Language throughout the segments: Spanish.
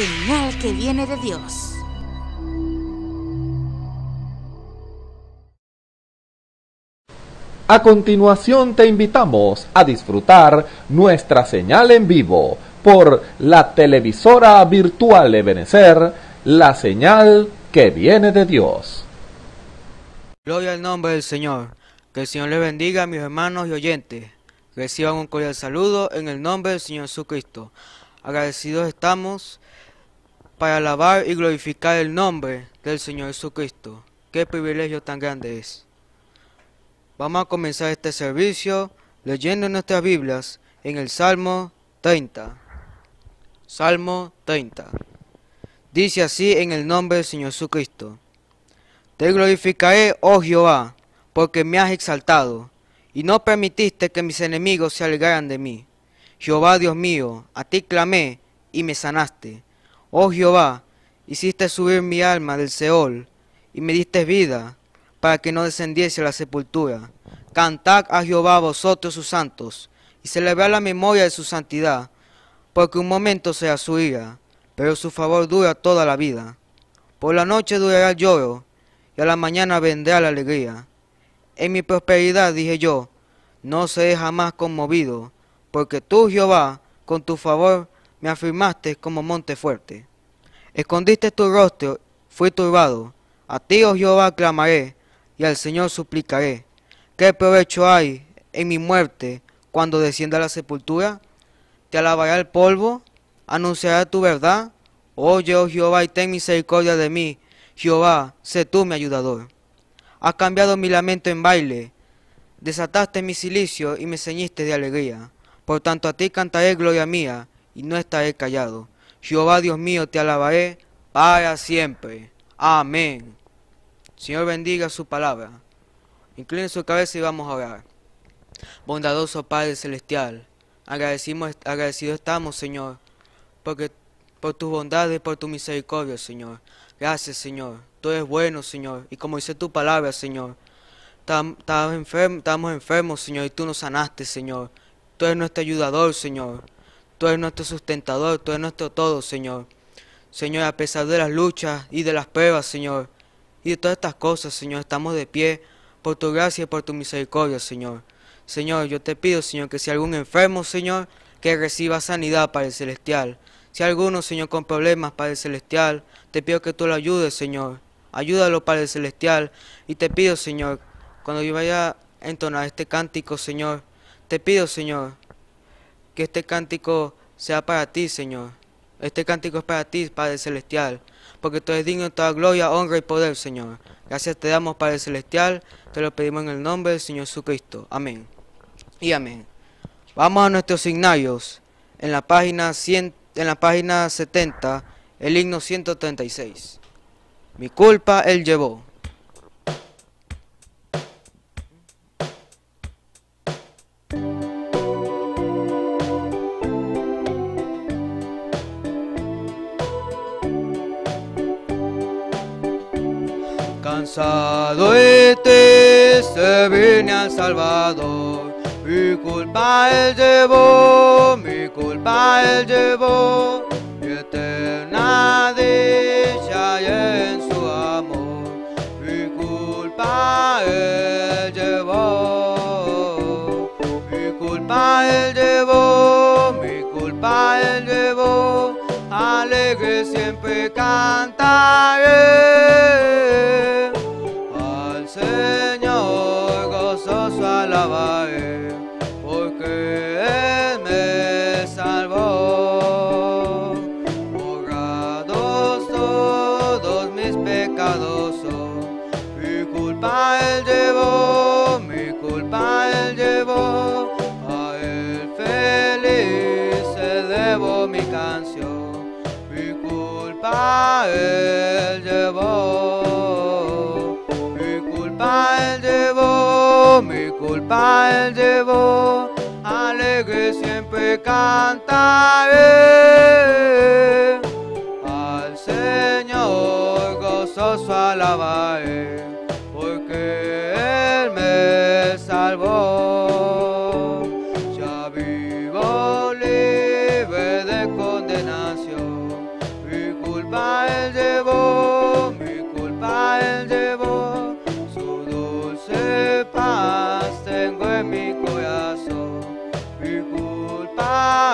señal que viene de Dios. A continuación te invitamos a disfrutar nuestra señal en vivo por la televisora virtual de Benecer, la señal que viene de Dios. Gloria al nombre del Señor. Que el Señor le bendiga a mis hermanos y oyentes. Reciban un cordial saludo en el nombre del Señor Jesucristo. Agradecidos estamos para alabar y glorificar el nombre del Señor Jesucristo. Qué privilegio tan grande es. Vamos a comenzar este servicio leyendo nuestras Biblias en el Salmo 30. Salmo 30. Dice así en el nombre del Señor Jesucristo. Te glorificaré, oh Jehová, porque me has exaltado, y no permitiste que mis enemigos se alegraran de mí. Jehová Dios mío, a ti clamé y me sanaste. Oh Jehová, hiciste subir mi alma del Seol, y me diste vida, para que no descendiese a la sepultura. Cantad a Jehová vosotros sus santos, y celebrad la memoria de su santidad, porque un momento sea su ira, pero su favor dura toda la vida. Por la noche durará el lloro, y a la mañana vendrá la alegría. En mi prosperidad dije yo, no seré jamás conmovido, porque tú, Jehová, con tu favor me afirmaste como monte fuerte. Escondiste tu rostro, fui turbado. A ti, oh Jehová, clamaré, y al Señor suplicaré. ¿Qué provecho hay en mi muerte cuando descienda a la sepultura? Te alabará el polvo, anunciará tu verdad. Oye, oh, oh Jehová, y ten misericordia de mí. Jehová, sé tú mi ayudador. Has cambiado mi lamento en baile, desataste mi silicio y me ceñiste de alegría. Por tanto a ti cantaré gloria mía, y no estaré callado. Jehová Dios mío, te alabaré para siempre. Amén. Señor bendiga su palabra. Incline su cabeza y vamos a orar. Bondadoso Padre Celestial, agradecimos, agradecidos estamos, Señor, porque, por tus bondades y por tu misericordia, Señor. Gracias, Señor. Tú eres bueno, Señor. Y como dice tu palabra, Señor, estamos enfermos, enfermos, Señor, y tú nos sanaste, Señor. Tú eres nuestro ayudador, Señor. Tú eres nuestro sustentador, tú eres nuestro todo, Señor. Señor, a pesar de las luchas y de las pruebas, Señor, y de todas estas cosas, Señor, estamos de pie por tu gracia y por tu misericordia, Señor. Señor, yo te pido, Señor, que si algún enfermo, Señor, que reciba sanidad, para el Celestial. Si alguno, Señor, con problemas, para el Celestial, te pido que tú lo ayudes, Señor. Ayúdalo, para el Celestial. Y te pido, Señor, cuando yo vaya a entonar este cántico, Señor, te pido, Señor, que este cántico sea para ti, Señor. Este cántico es para ti, Padre Celestial, porque tú eres digno de toda gloria, honra y poder, Señor. Gracias te damos, Padre Celestial, te lo pedimos en el nombre del Señor Jesucristo. Amén. Y amén. Vamos a nuestros signarios. En la página, en la página 70, el himno 136. Mi culpa él llevó. cansado y triste vine al Salvador. Mi culpa él llevó, mi culpa él llevó, mi eterna dicha y en su amor. Mi culpa él llevó, mi culpa él llevó, mi culpa él llevó, alegre siempre cantaré. Señor, gozoso alabaré, porque Él me salvó. Borrados todos mis pecados mi culpa Él llevó, mi culpa Él llevó. A Él feliz se debo mi canción, mi culpa Él llevó. culpa él llevó, alegre siempre cantaré. Al Señor gozoso alabaré.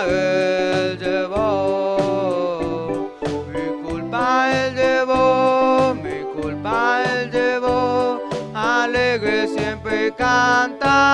el debo, mi culpa el debo, mi culpa el debo, alegre siempre cantaré.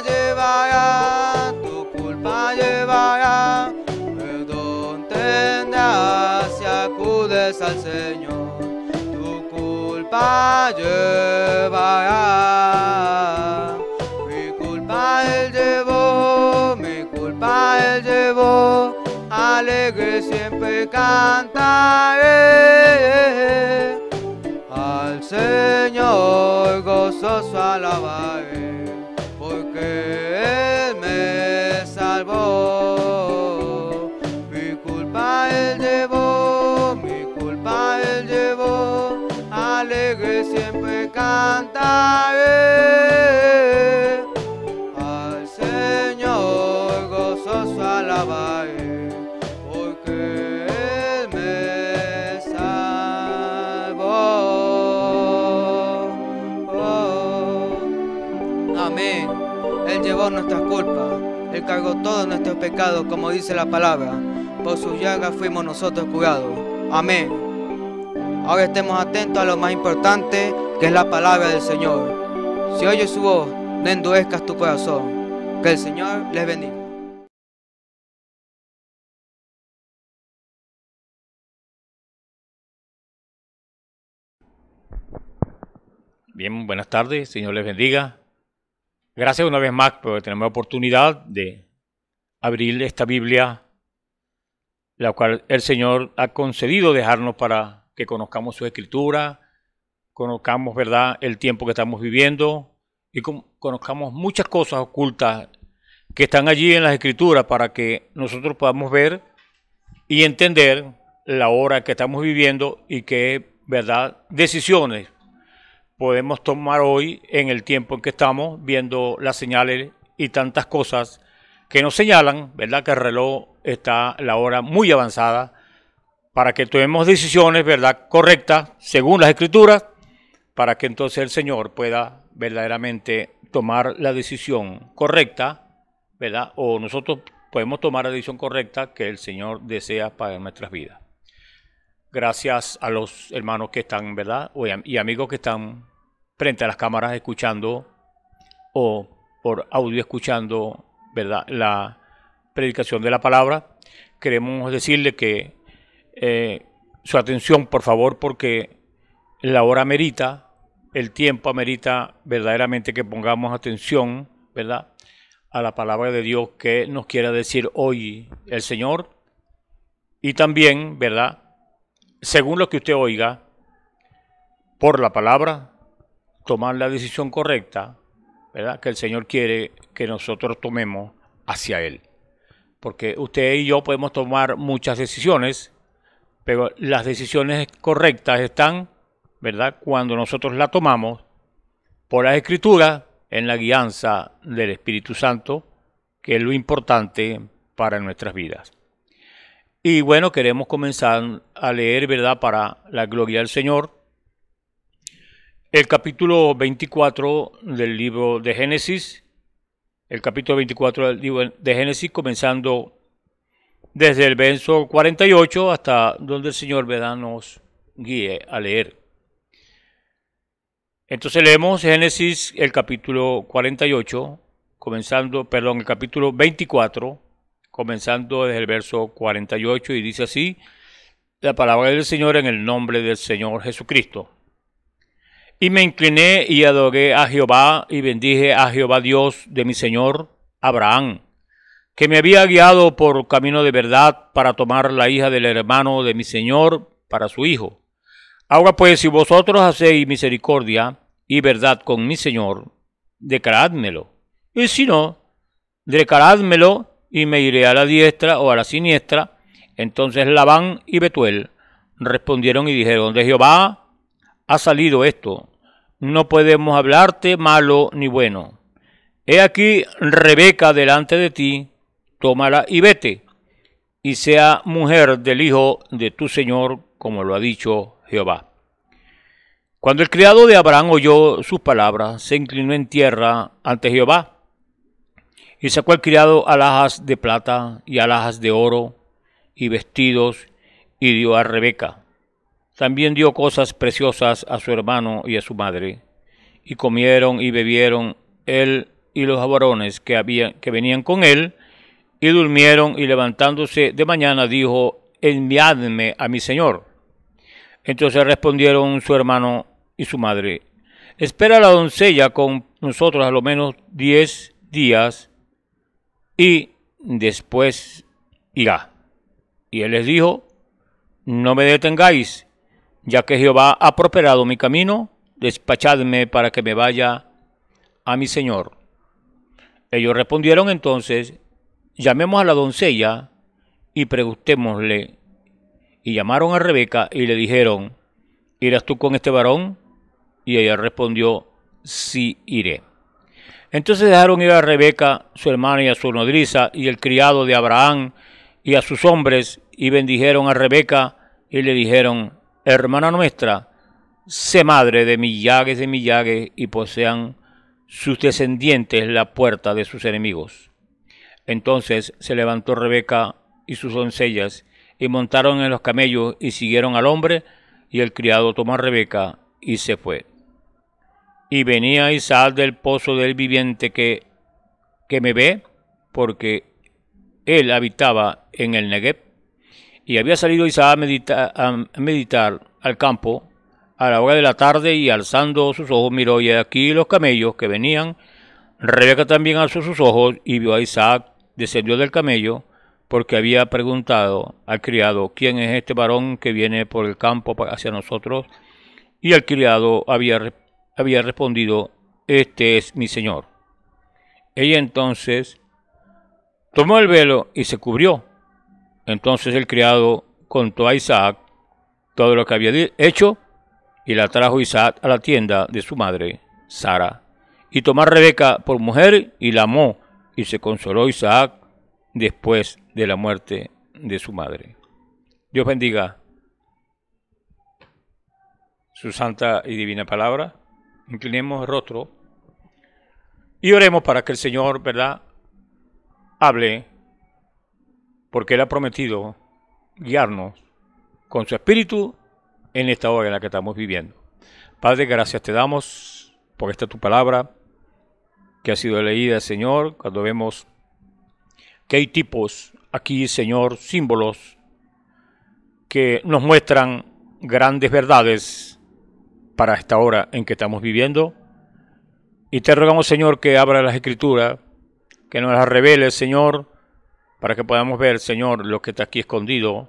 llevará, tu culpa llevará. Perdón tendrás si acudes al Señor, tu culpa llevará. Mi culpa Él llevó, mi culpa Él llevó, alegre siempre cantaré. Al Señor gozoso alabaré. cantaré al Señor gozoso alabaré porque Él me salvó Amén Él llevó nuestras culpas Él cargó todos nuestros pecados como dice la palabra por sus llagas fuimos nosotros curados Amén Ahora estemos atentos a lo más importante, que es la palabra del Señor. Si oyes su voz, no endurezcas tu corazón. Que el Señor les bendiga. Bien, buenas tardes, Señor les bendiga. Gracias una vez más por tener la oportunidad de abrir esta Biblia, la cual el Señor ha concedido dejarnos para que conozcamos su escritura, conozcamos, ¿verdad?, el tiempo que estamos viviendo y conozcamos muchas cosas ocultas que están allí en las escrituras para que nosotros podamos ver y entender la hora que estamos viviendo y qué, ¿verdad?, decisiones podemos tomar hoy en el tiempo en que estamos viendo las señales y tantas cosas que nos señalan, ¿verdad?, que el reloj está la hora muy avanzada para que tomemos decisiones, ¿verdad?, correctas según las escrituras para que entonces el Señor pueda verdaderamente tomar la decisión correcta, ¿verdad? O nosotros podemos tomar la decisión correcta que el Señor desea para nuestras vidas. Gracias a los hermanos que están, ¿verdad? Y amigos que están frente a las cámaras escuchando o por audio escuchando, ¿verdad? La predicación de la palabra. Queremos decirle que eh, su atención, por favor, porque la hora merita, el tiempo amerita verdaderamente que pongamos atención, ¿verdad? A la palabra de Dios que nos quiera decir hoy el Señor. Y también, ¿verdad? Según lo que usted oiga, por la palabra, tomar la decisión correcta, ¿verdad? Que el Señor quiere que nosotros tomemos hacia Él. Porque usted y yo podemos tomar muchas decisiones, pero las decisiones correctas están ¿verdad? Cuando nosotros la tomamos por la Escritura en la guianza del Espíritu Santo, que es lo importante para nuestras vidas. Y bueno, queremos comenzar a leer, ¿verdad? Para la gloria del Señor. El capítulo 24 del libro de Génesis, el capítulo 24 del libro de Génesis, comenzando desde el verso 48 hasta donde el Señor, ¿verdad? Nos guíe a leer. Entonces leemos Génesis el capítulo 48, comenzando, perdón, el capítulo 24, comenzando desde el verso 48 y dice así, la palabra del Señor en el nombre del Señor Jesucristo. Y me incliné y adoré a Jehová y bendije a Jehová Dios de mi Señor Abraham, que me había guiado por camino de verdad para tomar la hija del hermano de mi Señor para su hijo. Ahora pues, si vosotros hacéis misericordia, y verdad con mi Señor, declarádmelo. Y si no, declaradmelo y me iré a la diestra o a la siniestra. Entonces Labán y Betuel respondieron y dijeron, de Jehová ha salido esto, no podemos hablarte malo ni bueno. He aquí Rebeca delante de ti, tómala y vete, y sea mujer del hijo de tu Señor, como lo ha dicho Jehová. Cuando el criado de Abraham oyó sus palabras, se inclinó en tierra ante Jehová y sacó al criado alhajas de plata y alhajas de oro y vestidos y dio a Rebeca. También dio cosas preciosas a su hermano y a su madre y comieron y bebieron él y los varones que, que venían con él y durmieron y levantándose de mañana dijo, enviadme a mi señor. Entonces respondieron su hermano y su madre. Espera a la doncella con nosotros a lo menos diez días y después irá. Y él les dijo, no me detengáis, ya que Jehová ha prosperado mi camino, despachadme para que me vaya a mi señor. Ellos respondieron entonces, llamemos a la doncella y preguntémosle. Y llamaron a Rebeca y le dijeron, ¿irás tú con este varón? Y ella respondió, sí iré. Entonces dejaron ir a Rebeca, su hermana y a su nodriza, y el criado de Abraham, y a sus hombres, y bendijeron a Rebeca, y le dijeron, hermana nuestra, sé madre de millares de millares, y posean sus descendientes la puerta de sus enemigos. Entonces se levantó Rebeca y sus doncellas, y montaron en los camellos, y siguieron al hombre, y el criado tomó a Rebeca, y se fue y venía Isaac del pozo del viviente que, que me ve, porque él habitaba en el Negev. Y había salido Isaac a meditar, al campo a la hora de la tarde y alzando sus ojos miró y aquí los camellos que venían. Rebeca también alzó sus ojos y vio a Isaac, descendió del camello porque había preguntado al criado, ¿quién es este varón que viene por el campo hacia nosotros? Y el criado había había respondido, Este es mi señor. Ella entonces tomó el velo y se cubrió. Entonces el criado contó a Isaac todo lo que había hecho y la trajo Isaac a la tienda de su madre, Sara. Y tomó a Rebeca por mujer y la amó y se consoló Isaac después de la muerte de su madre. Dios bendiga su santa y divina palabra inclinemos el rostro y oremos para que el Señor, ¿verdad?, hable, porque Él ha prometido guiarnos con su espíritu en esta hora en la que estamos viviendo. Padre, gracias te damos por esta tu palabra que ha sido leída, Señor, cuando vemos que hay tipos aquí, Señor, símbolos que nos muestran grandes verdades para esta hora en que estamos viviendo. Y te rogamos, Señor, que abra las escrituras, que nos las revele, Señor, para que podamos ver, Señor, lo que está aquí escondido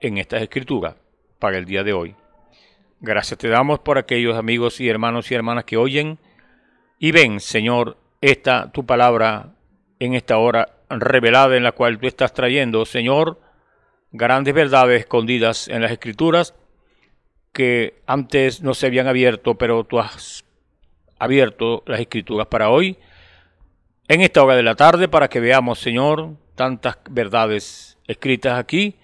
en estas escrituras para el día de hoy. Gracias te damos por aquellos amigos y hermanos y hermanas que oyen y ven, Señor, esta tu palabra en esta hora revelada en la cual tú estás trayendo, Señor, grandes verdades escondidas en las escrituras que antes no se habían abierto, pero tú has abierto las escrituras para hoy, en esta hora de la tarde, para que veamos, Señor, tantas verdades escritas aquí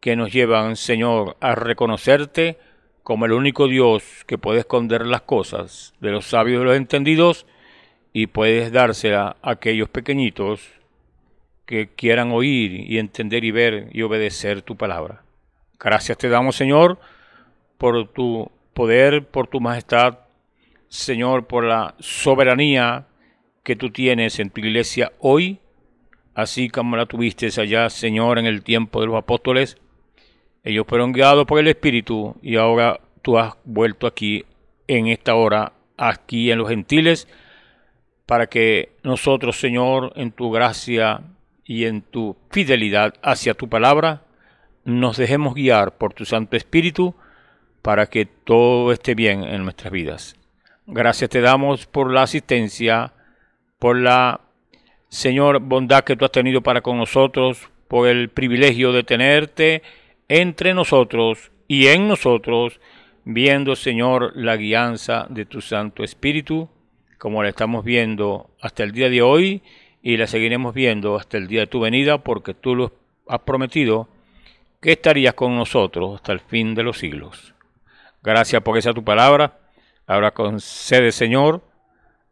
que nos llevan, Señor, a reconocerte como el único Dios que puede esconder las cosas de los sabios y los entendidos y puedes dársela a aquellos pequeñitos que quieran oír y entender y ver y obedecer tu palabra. Gracias te damos, Señor por tu poder, por tu majestad, Señor, por la soberanía que tú tienes en tu iglesia hoy, así como la tuviste allá, Señor, en el tiempo de los apóstoles. Ellos fueron guiados por el Espíritu y ahora tú has vuelto aquí en esta hora, aquí en los gentiles, para que nosotros, Señor, en tu gracia y en tu fidelidad hacia tu palabra, nos dejemos guiar por tu Santo Espíritu para que todo esté bien en nuestras vidas. Gracias te damos por la asistencia, por la, Señor, bondad que tú has tenido para con nosotros, por el privilegio de tenerte entre nosotros y en nosotros, viendo, Señor, la guianza de tu Santo Espíritu, como la estamos viendo hasta el día de hoy y la seguiremos viendo hasta el día de tu venida, porque tú lo has prometido que estarías con nosotros hasta el fin de los siglos. Gracias por esa tu palabra. Ahora concede, Señor,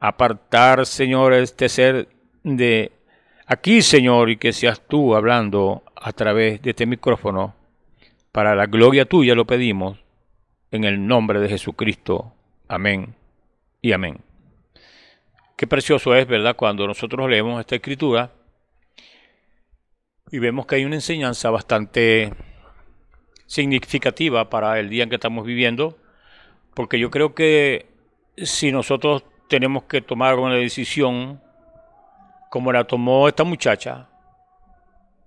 apartar, Señor, este ser de aquí, Señor, y que seas tú hablando a través de este micrófono. Para la gloria tuya lo pedimos, en el nombre de Jesucristo. Amén y amén. Qué precioso es, ¿verdad? Cuando nosotros leemos esta escritura y vemos que hay una enseñanza bastante significativa para el día en que estamos viviendo, porque yo creo que si nosotros tenemos que tomar una decisión como la tomó esta muchacha,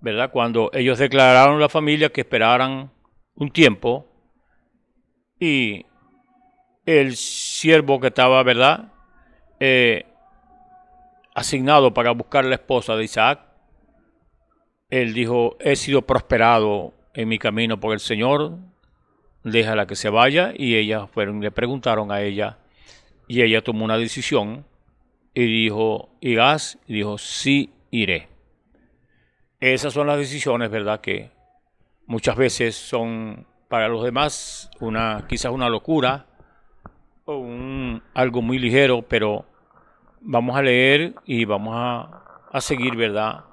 ¿verdad? Cuando ellos declararon a la familia que esperaran un tiempo y el siervo que estaba, ¿verdad? Eh, asignado para buscar la esposa de Isaac, él dijo, he sido prosperado en mi camino por el Señor, déjala que se vaya. Y ellas fueron, le preguntaron a ella, y ella tomó una decisión y dijo, irás, y dijo, sí iré. Esas son las decisiones, ¿verdad? Que muchas veces son para los demás una, quizás una locura o un, algo muy ligero, pero vamos a leer y vamos a, a seguir, ¿verdad?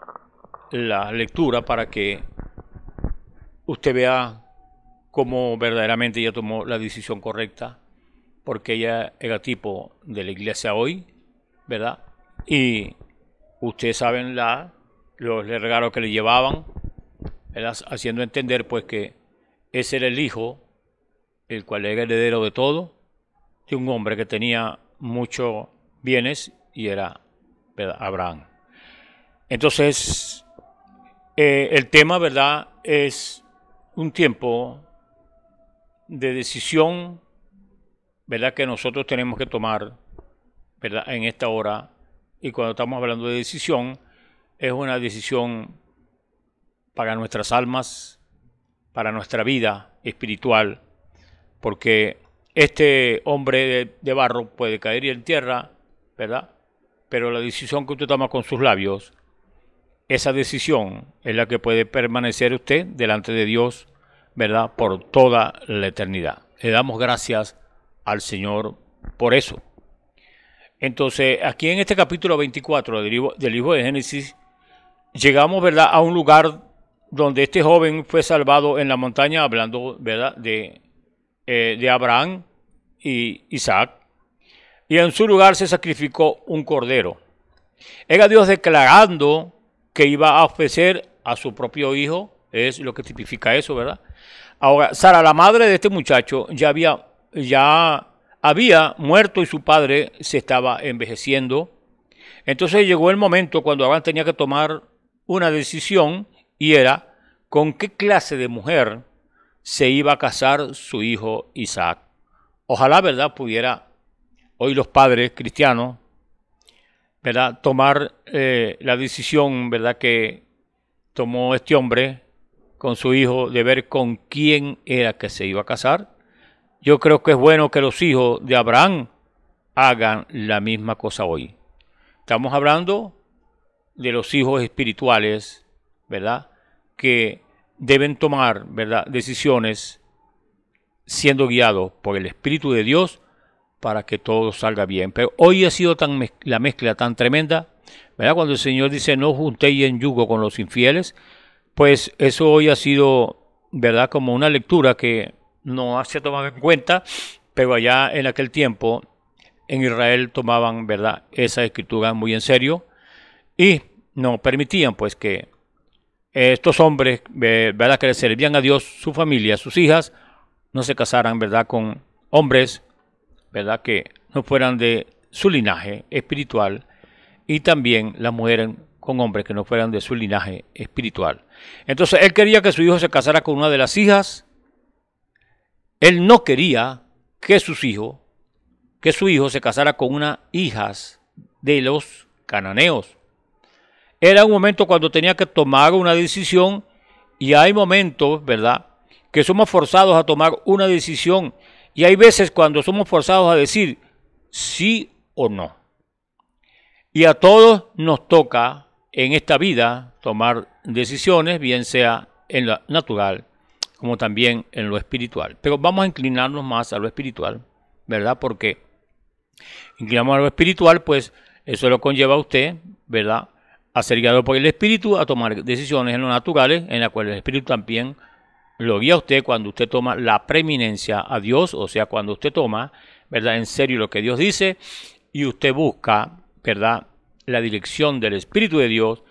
La lectura para que usted vea cómo verdaderamente ella tomó la decisión correcta, porque ella era tipo de la iglesia hoy, ¿verdad? Y ustedes saben la, los regalos que le llevaban, ¿verdad? haciendo entender pues que ese era el hijo, el cual era heredero de todo, de un hombre que tenía muchos bienes y era Abraham. Entonces, eh, el tema, ¿verdad? Es un tiempo de decisión, ¿verdad? Que nosotros tenemos que tomar, ¿verdad? En esta hora. Y cuando estamos hablando de decisión, es una decisión para nuestras almas, para nuestra vida espiritual, porque este hombre de, barro puede caer y en tierra, ¿verdad? Pero la decisión que usted toma con sus labios esa decisión es la que puede permanecer usted delante de Dios, ¿verdad? Por toda la eternidad. Le damos gracias al Señor por eso. Entonces, aquí en este capítulo 24 del Hijo de Génesis, llegamos, ¿verdad?, a un lugar donde este joven fue salvado en la montaña, hablando, ¿verdad?, de, eh, de Abraham y Isaac. Y en su lugar se sacrificó un cordero. Era Dios declarando que iba a ofrecer a su propio hijo, es lo que tipifica eso, ¿verdad? Ahora, Sara, la madre de este muchacho, ya había, ya había muerto y su padre se estaba envejeciendo. Entonces llegó el momento cuando Abraham tenía que tomar una decisión y era con qué clase de mujer se iba a casar su hijo Isaac. Ojalá, ¿verdad?, pudiera hoy los padres cristianos ¿verdad? tomar eh, la decisión ¿verdad? que tomó este hombre con su hijo de ver con quién era que se iba a casar. Yo creo que es bueno que los hijos de Abraham hagan la misma cosa hoy. Estamos hablando de los hijos espirituales, ¿verdad? Que deben tomar, ¿verdad? Decisiones siendo guiados por el Espíritu de Dios para que todo salga bien. Pero hoy ha sido tan la mezcla tan tremenda, ¿verdad? Cuando el Señor dice no juntéis en yugo con los infieles, pues eso hoy ha sido, ¿verdad? Como una lectura que no se ha en cuenta, pero allá en aquel tiempo en Israel tomaban, ¿verdad? Esa escritura muy en serio y no permitían, pues, que estos hombres, ¿verdad? Que le servían a Dios, su familia, sus hijas, no se casaran, ¿verdad? Con hombres ¿verdad? Que no fueran de su linaje espiritual y también las mujeres con hombres que no fueran de su linaje espiritual. Entonces él quería que su hijo se casara con una de las hijas. Él no quería que sus hijos, que su hijo se casara con una hijas de los cananeos. Era un momento cuando tenía que tomar una decisión y hay momentos, ¿verdad? Que somos forzados a tomar una decisión y hay veces cuando somos forzados a decir sí o no. Y a todos nos toca en esta vida tomar decisiones, bien sea en lo natural como también en lo espiritual. Pero vamos a inclinarnos más a lo espiritual, ¿verdad? Porque inclinamos a lo espiritual, pues eso lo conlleva a usted, ¿verdad? A ser guiado por el espíritu, a tomar decisiones en lo naturales, en la cual el espíritu también lo guía usted cuando usted toma la preeminencia a Dios, o sea, cuando usted toma, ¿verdad? En serio lo que Dios dice y usted busca, ¿verdad? La dirección del Espíritu de Dios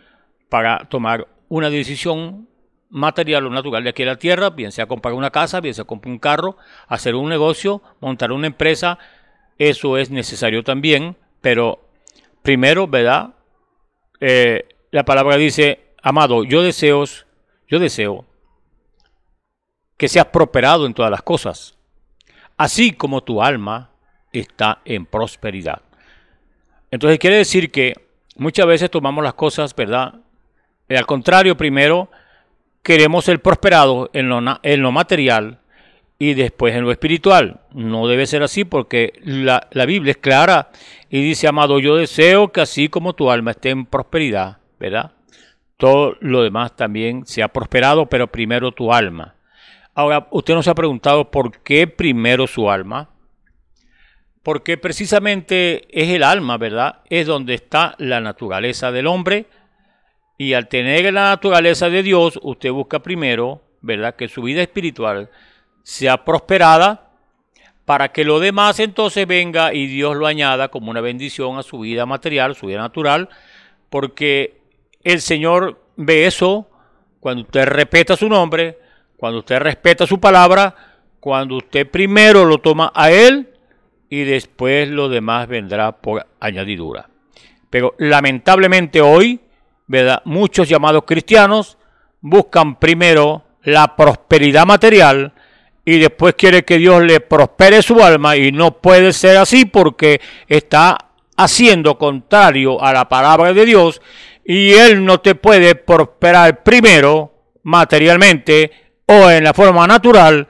para tomar una decisión material o natural de aquí a la tierra, bien sea comprar una casa, bien sea comprar un carro, hacer un negocio, montar una empresa, eso es necesario también, pero primero, ¿verdad? Eh, la palabra dice, amado, yo deseo, yo deseo que seas prosperado en todas las cosas, así como tu alma está en prosperidad. Entonces quiere decir que muchas veces tomamos las cosas, ¿verdad? Eh, al contrario, primero queremos ser prosperados en lo, material y después en lo espiritual. No debe ser así porque la, la, Biblia es clara y dice, amado, yo deseo que así como tu alma esté en prosperidad, ¿verdad? Todo lo demás también sea prosperado, pero primero tu alma. Ahora, usted nos ha preguntado por qué primero su alma. Porque precisamente es el alma, ¿verdad? Es donde está la naturaleza del hombre. Y al tener la naturaleza de Dios, usted busca primero, ¿verdad? Que su vida espiritual sea prosperada para que lo demás entonces venga y Dios lo añada como una bendición a su vida material, su vida natural, porque el Señor ve eso cuando usted respeta su nombre, cuando usted respeta su palabra, cuando usted primero lo toma a él y después lo demás vendrá por añadidura. Pero lamentablemente hoy, Muchos llamados cristianos buscan primero la prosperidad material y después quiere que Dios le prospere su alma y no puede ser así porque está haciendo contrario a la palabra de Dios y Él no te puede prosperar primero materialmente o en la forma natural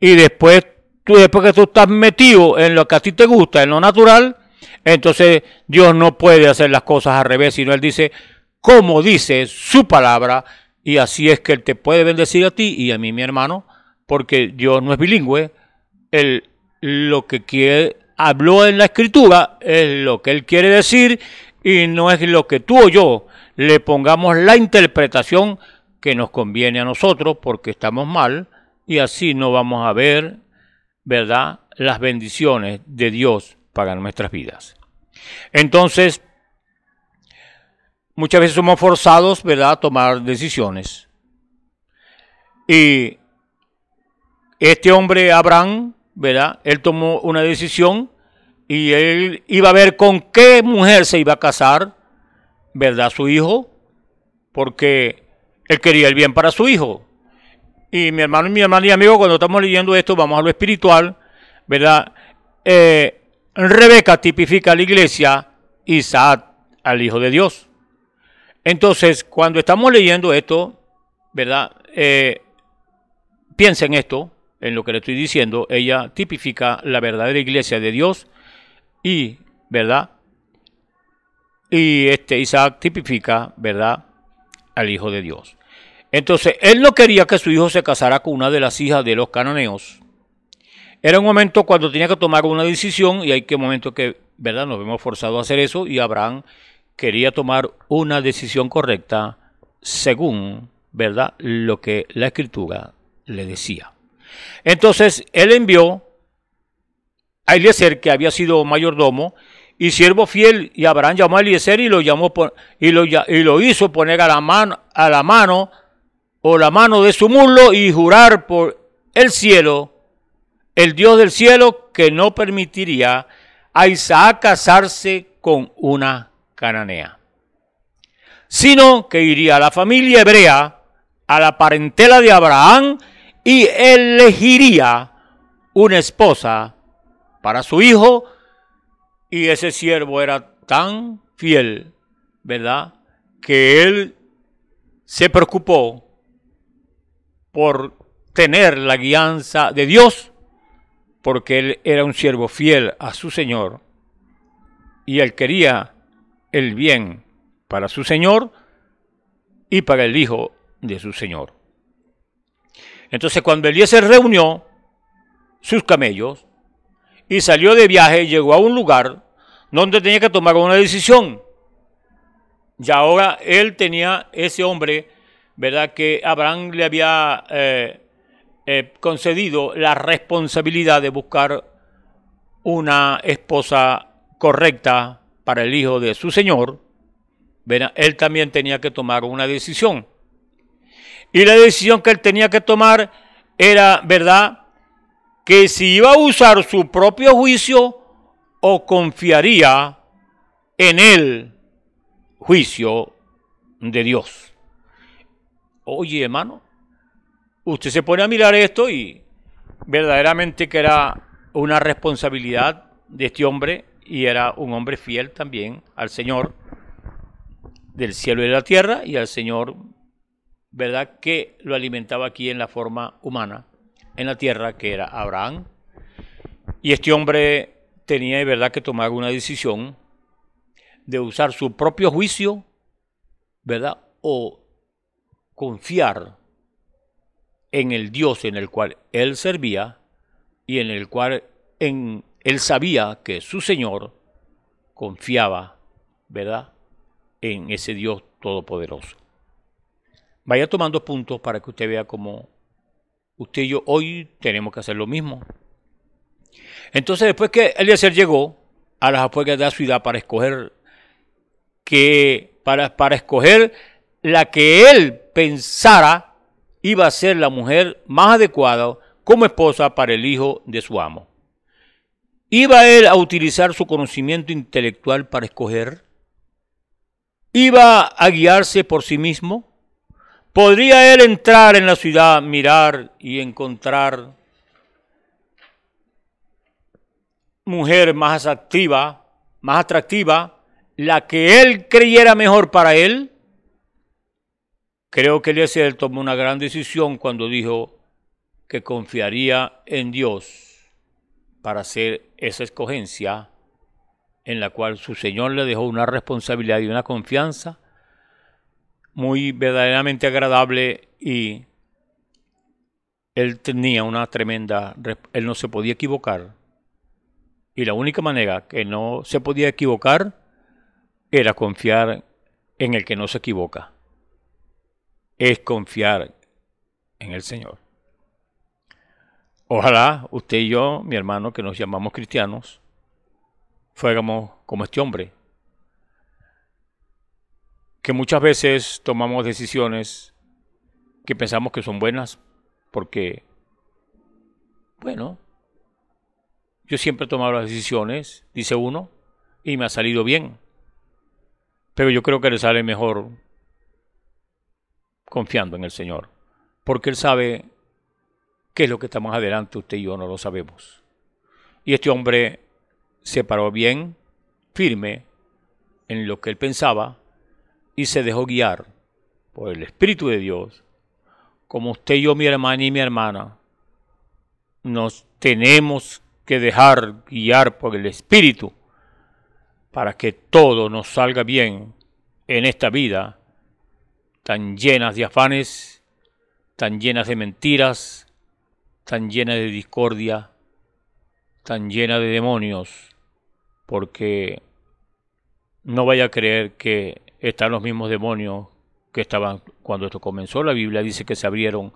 y después tú después que tú estás metido en lo que a ti te gusta, en lo natural, entonces Dios no puede hacer las cosas al revés, sino Él dice, como dice su palabra, y así es que Él te puede bendecir a ti y a mí, mi hermano, porque Dios no es bilingüe, Él lo que quiere, habló en la escritura es lo que Él quiere decir y no es lo que tú o yo le pongamos la interpretación que nos conviene a nosotros porque estamos mal y así no vamos a ver, ¿verdad?, las bendiciones de Dios para nuestras vidas. Entonces, muchas veces somos forzados, ¿verdad?, a tomar decisiones. Y este hombre, Abraham, ¿verdad?, él tomó una decisión y él iba a ver con qué mujer se iba a casar, ¿verdad?, su hijo, porque él quería el bien para su hijo. Y mi hermano y mi hermana y amigo, cuando estamos leyendo esto, vamos a lo espiritual, ¿verdad? Eh, Rebeca tipifica a la iglesia, Isaac al Hijo de Dios. Entonces, cuando estamos leyendo esto, ¿verdad? Eh, piensa en esto, en lo que le estoy diciendo. Ella tipifica la verdadera iglesia de Dios y, ¿verdad? Y este Isaac tipifica, ¿verdad? al Hijo de Dios. Entonces, él no quería que su hijo se casara con una de las hijas de los cananeos. Era un momento cuando tenía que tomar una decisión y hay que momento que, ¿verdad? Nos hemos forzado a hacer eso y Abraham quería tomar una decisión correcta según, ¿verdad? Lo que la escritura le decía. Entonces, él envió a Eliezer, que había sido mayordomo, y siervo fiel, y Abraham llamó a Eliezer y lo, llamó, y lo, y lo hizo poner a la, mano, a la mano o la mano de su mulo y jurar por el cielo, el Dios del cielo, que no permitiría a Isaac casarse con una cananea, sino que iría a la familia hebrea, a la parentela de Abraham, y elegiría una esposa para su hijo, y ese siervo era tan fiel, ¿verdad? Que él se preocupó por tener la guianza de Dios, porque él era un siervo fiel a su Señor y él quería el bien para su Señor y para el Hijo de su Señor. Entonces cuando se reunió sus camellos, y salió de viaje y llegó a un lugar donde tenía que tomar una decisión. Y ahora él tenía ese hombre, ¿verdad? Que Abraham le había eh, eh, concedido la responsabilidad de buscar una esposa correcta para el hijo de su señor. Él también tenía que tomar una decisión. Y la decisión que él tenía que tomar era, ¿verdad? que si iba a usar su propio juicio o confiaría en el juicio de Dios. Oye, hermano, usted se pone a mirar esto y verdaderamente que era una responsabilidad de este hombre y era un hombre fiel también al Señor del cielo y de la tierra y al Señor, ¿verdad? Que lo alimentaba aquí en la forma humana en la tierra, que era Abraham. Y este hombre tenía de verdad que tomar una decisión de usar su propio juicio, ¿verdad? O confiar en el Dios en el cual él servía y en el cual en, él sabía que su Señor confiaba, ¿verdad? En ese Dios todopoderoso. Vaya tomando puntos para que usted vea cómo Usted y yo hoy tenemos que hacer lo mismo. Entonces, después que Eliezer llegó a las afueras de la ciudad para escoger que para, para escoger la que él pensara iba a ser la mujer más adecuada como esposa para el hijo de su amo. ¿Iba él a utilizar su conocimiento intelectual para escoger? ¿Iba a guiarse por sí mismo? podría él entrar en la ciudad, mirar y encontrar mujer más atractiva, más atractiva, la que él creyera mejor para él? Creo que Eliezer tomó una gran decisión cuando dijo que confiaría en Dios para hacer esa escogencia en la cual su Señor le dejó una responsabilidad y una confianza muy verdaderamente agradable y él tenía una tremenda... Él no se podía equivocar. Y la única manera que no se podía equivocar era confiar en el que no se equivoca. Es confiar en el Señor. Ojalá usted y yo, mi hermano, que nos llamamos cristianos, fuéramos como este hombre, que muchas veces tomamos decisiones que pensamos que son buenas porque, bueno, yo siempre he tomado las decisiones, dice uno, y me ha salido bien. Pero yo creo que le sale mejor confiando en el Señor, porque Él sabe qué es lo que está más adelante, usted y yo no lo sabemos. Y este hombre se paró bien, firme, en lo que él pensaba, y se dejó guiar por el Espíritu de Dios, como usted y yo, mi hermana y mi hermana, nos tenemos que dejar guiar por el Espíritu para que todo nos salga bien en esta vida tan llenas de afanes, tan llenas de mentiras, tan llena de discordia, tan llena de demonios, porque no vaya a creer que están los mismos demonios que estaban cuando esto comenzó. La Biblia dice que se abrieron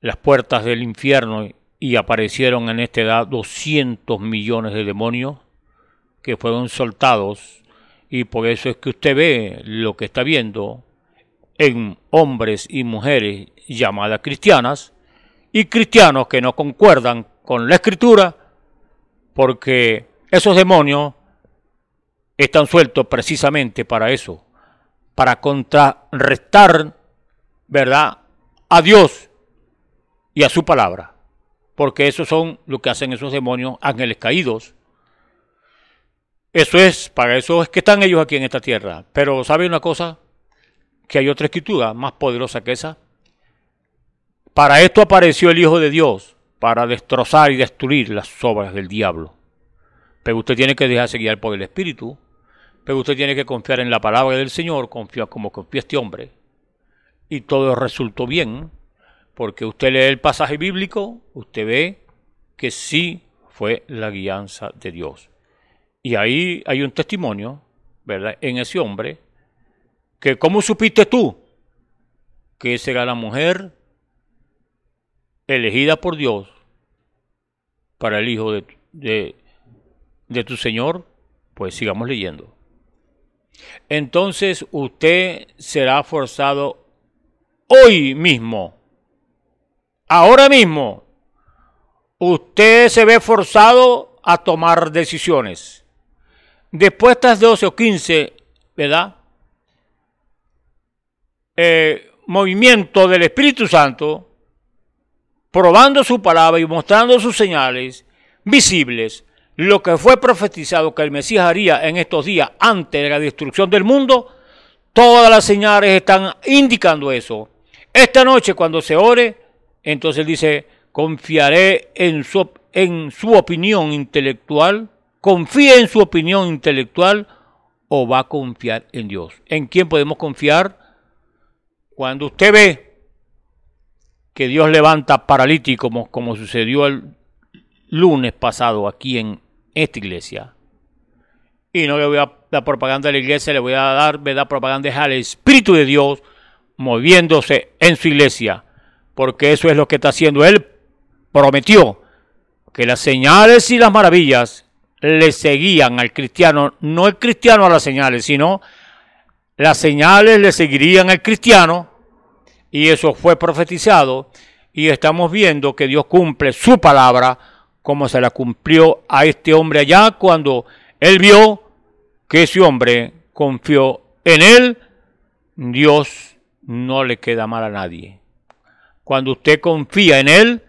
las puertas del infierno y aparecieron en esta edad 200 millones de demonios que fueron soltados y por eso es que usted ve lo que está viendo en hombres y mujeres llamadas cristianas y cristianos que no concuerdan con la escritura porque esos demonios están sueltos precisamente para eso, para contrarrestar, ¿verdad?, a Dios y a su palabra, porque eso son lo que hacen esos demonios ángeles caídos. Eso es, para eso es que están ellos aquí en esta tierra. Pero ¿sabe una cosa? Que hay otra escritura más poderosa que esa. Para esto apareció el Hijo de Dios, para destrozar y destruir las obras del diablo. Pero usted tiene que dejarse guiar por el Espíritu usted tiene que confiar en la palabra del Señor, confía como confía este hombre. Y todo resultó bien, porque usted lee el pasaje bíblico, usted ve que sí fue la guianza de Dios. Y ahí hay un testimonio, ¿verdad?, en ese hombre, que ¿cómo supiste tú que esa era la mujer elegida por Dios para el hijo de tu Señor? Pues sigamos leyendo entonces usted será forzado hoy mismo, ahora mismo, usted se ve forzado a tomar decisiones. Después de estas 12 o 15, ¿verdad? Eh, movimiento del Espíritu Santo, probando su palabra y mostrando sus señales visibles, lo que fue profetizado que el Mesías haría en estos días antes de la destrucción del mundo, todas las señales están indicando eso. Esta noche cuando se ore, entonces dice, confiaré en su, en su opinión intelectual, confía en su opinión intelectual o va a confiar en Dios. ¿En quién podemos confiar? Cuando usted ve que Dios levanta paralíticos como, como sucedió el lunes pasado aquí en esta iglesia. Y no le voy a dar propaganda a la iglesia, le voy a dar, ¿verdad? Propaganda al Espíritu de Dios moviéndose en su iglesia. Porque eso es lo que está haciendo. Él prometió que las señales y las maravillas le seguían al cristiano. No el cristiano a las señales, sino las señales le seguirían al cristiano. Y eso fue profetizado. Y estamos viendo que Dios cumple su palabra como se la cumplió a este hombre allá cuando él vio que ese hombre confió en él, Dios no le queda mal a nadie. Cuando usted confía en él,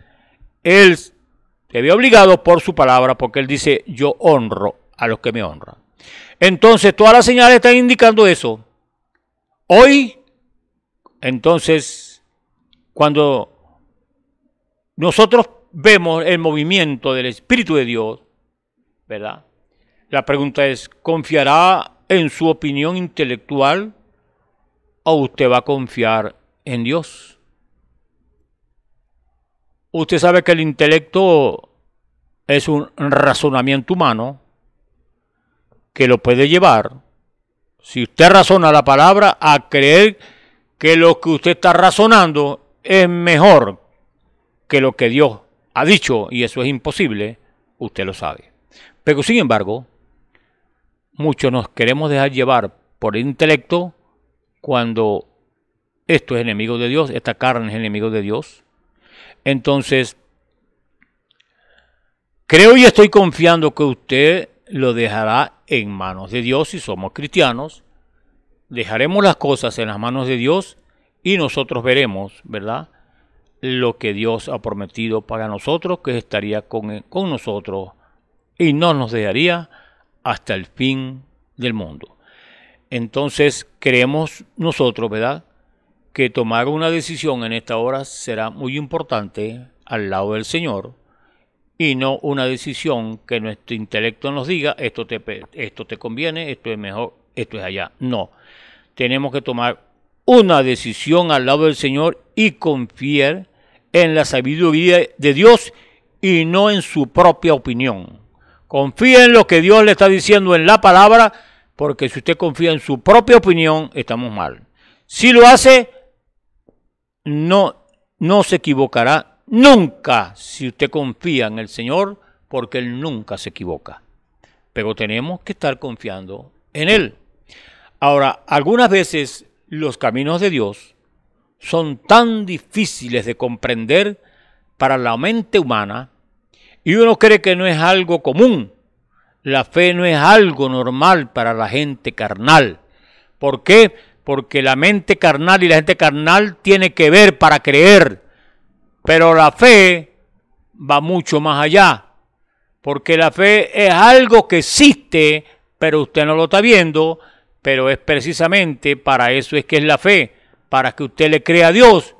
él se ve obligado por su palabra porque él dice, yo honro a los que me honran. Entonces, todas las señales están indicando eso. Hoy, entonces, cuando nosotros vemos el movimiento del Espíritu de Dios, ¿verdad? La pregunta es, ¿confiará en su opinión intelectual o usted va a confiar en Dios? Usted sabe que el intelecto es un razonamiento humano que lo puede llevar, si usted razona la palabra, a creer que lo que usted está razonando es mejor que lo que Dios ha dicho, y eso es imposible, usted lo sabe. Pero sin embargo, muchos nos queremos dejar llevar por el intelecto cuando esto es enemigo de Dios, esta carne es enemigo de Dios. Entonces, creo y estoy confiando que usted lo dejará en manos de Dios si somos cristianos. Dejaremos las cosas en las manos de Dios y nosotros veremos, ¿verdad? lo que Dios ha prometido para nosotros, que estaría con, nosotros y no nos dejaría hasta el fin del mundo. Entonces creemos nosotros, ¿verdad? Que tomar una decisión en esta hora será muy importante al lado del Señor y no una decisión que nuestro intelecto nos diga esto te, esto te conviene, esto es mejor, esto es allá. No, tenemos que tomar una decisión al lado del Señor y confiar en la sabiduría de Dios y no en su propia opinión. Confía en lo que Dios le está diciendo en la palabra, porque si usted confía en su propia opinión, estamos mal. Si lo hace, no, no se equivocará nunca si usted confía en el Señor, porque Él nunca se equivoca. Pero tenemos que estar confiando en Él. Ahora, algunas veces los caminos de Dios son tan difíciles de comprender para la mente humana y uno cree que no es algo común. La fe no es algo normal para la gente carnal. ¿Por qué? Porque la mente carnal y la gente carnal tiene que ver para creer. Pero la fe va mucho más allá. Porque la fe es algo que existe, pero usted no lo está viendo. Pero es precisamente para eso es que es la fe para que usted le crea a Dios,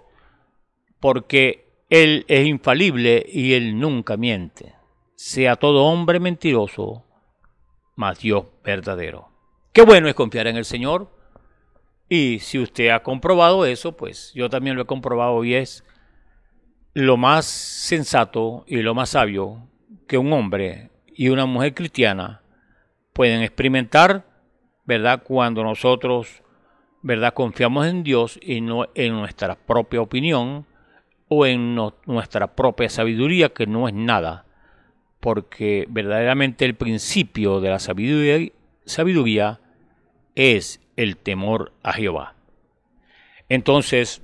porque Él es infalible y Él nunca miente. Sea todo hombre mentiroso, más Dios verdadero. Qué bueno es confiar en el Señor. Y si usted ha comprobado eso, pues yo también lo he comprobado y es lo más sensato y lo más sabio que un hombre y una mujer cristiana pueden experimentar, ¿verdad? Cuando nosotros ¿verdad? Confiamos en Dios y no en nuestra propia opinión o en nuestra propia sabiduría, que no es nada, porque verdaderamente el principio de la sabiduría, sabiduría es el temor a Jehová. Entonces,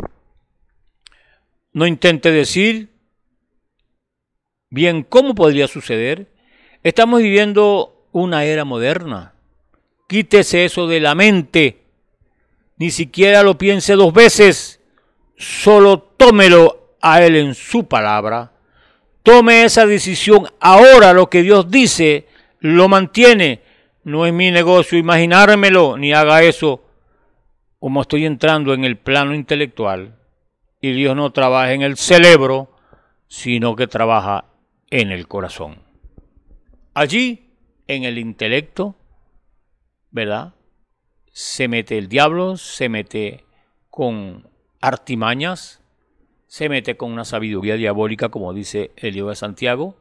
no intente decir, bien, ¿cómo podría suceder? Estamos viviendo una era moderna. Quítese eso de la mente ni siquiera lo piense dos veces, solo tómelo a Él en su palabra. Tome esa decisión ahora, lo que Dios dice, lo mantiene. No es mi negocio imaginármelo, ni haga eso, como estoy entrando en el plano intelectual. Y Dios no trabaja en el cerebro, sino que trabaja en el corazón. Allí, en el intelecto, ¿verdad? se mete el diablo, se mete con artimañas, se mete con una sabiduría diabólica, como dice el libro de Santiago.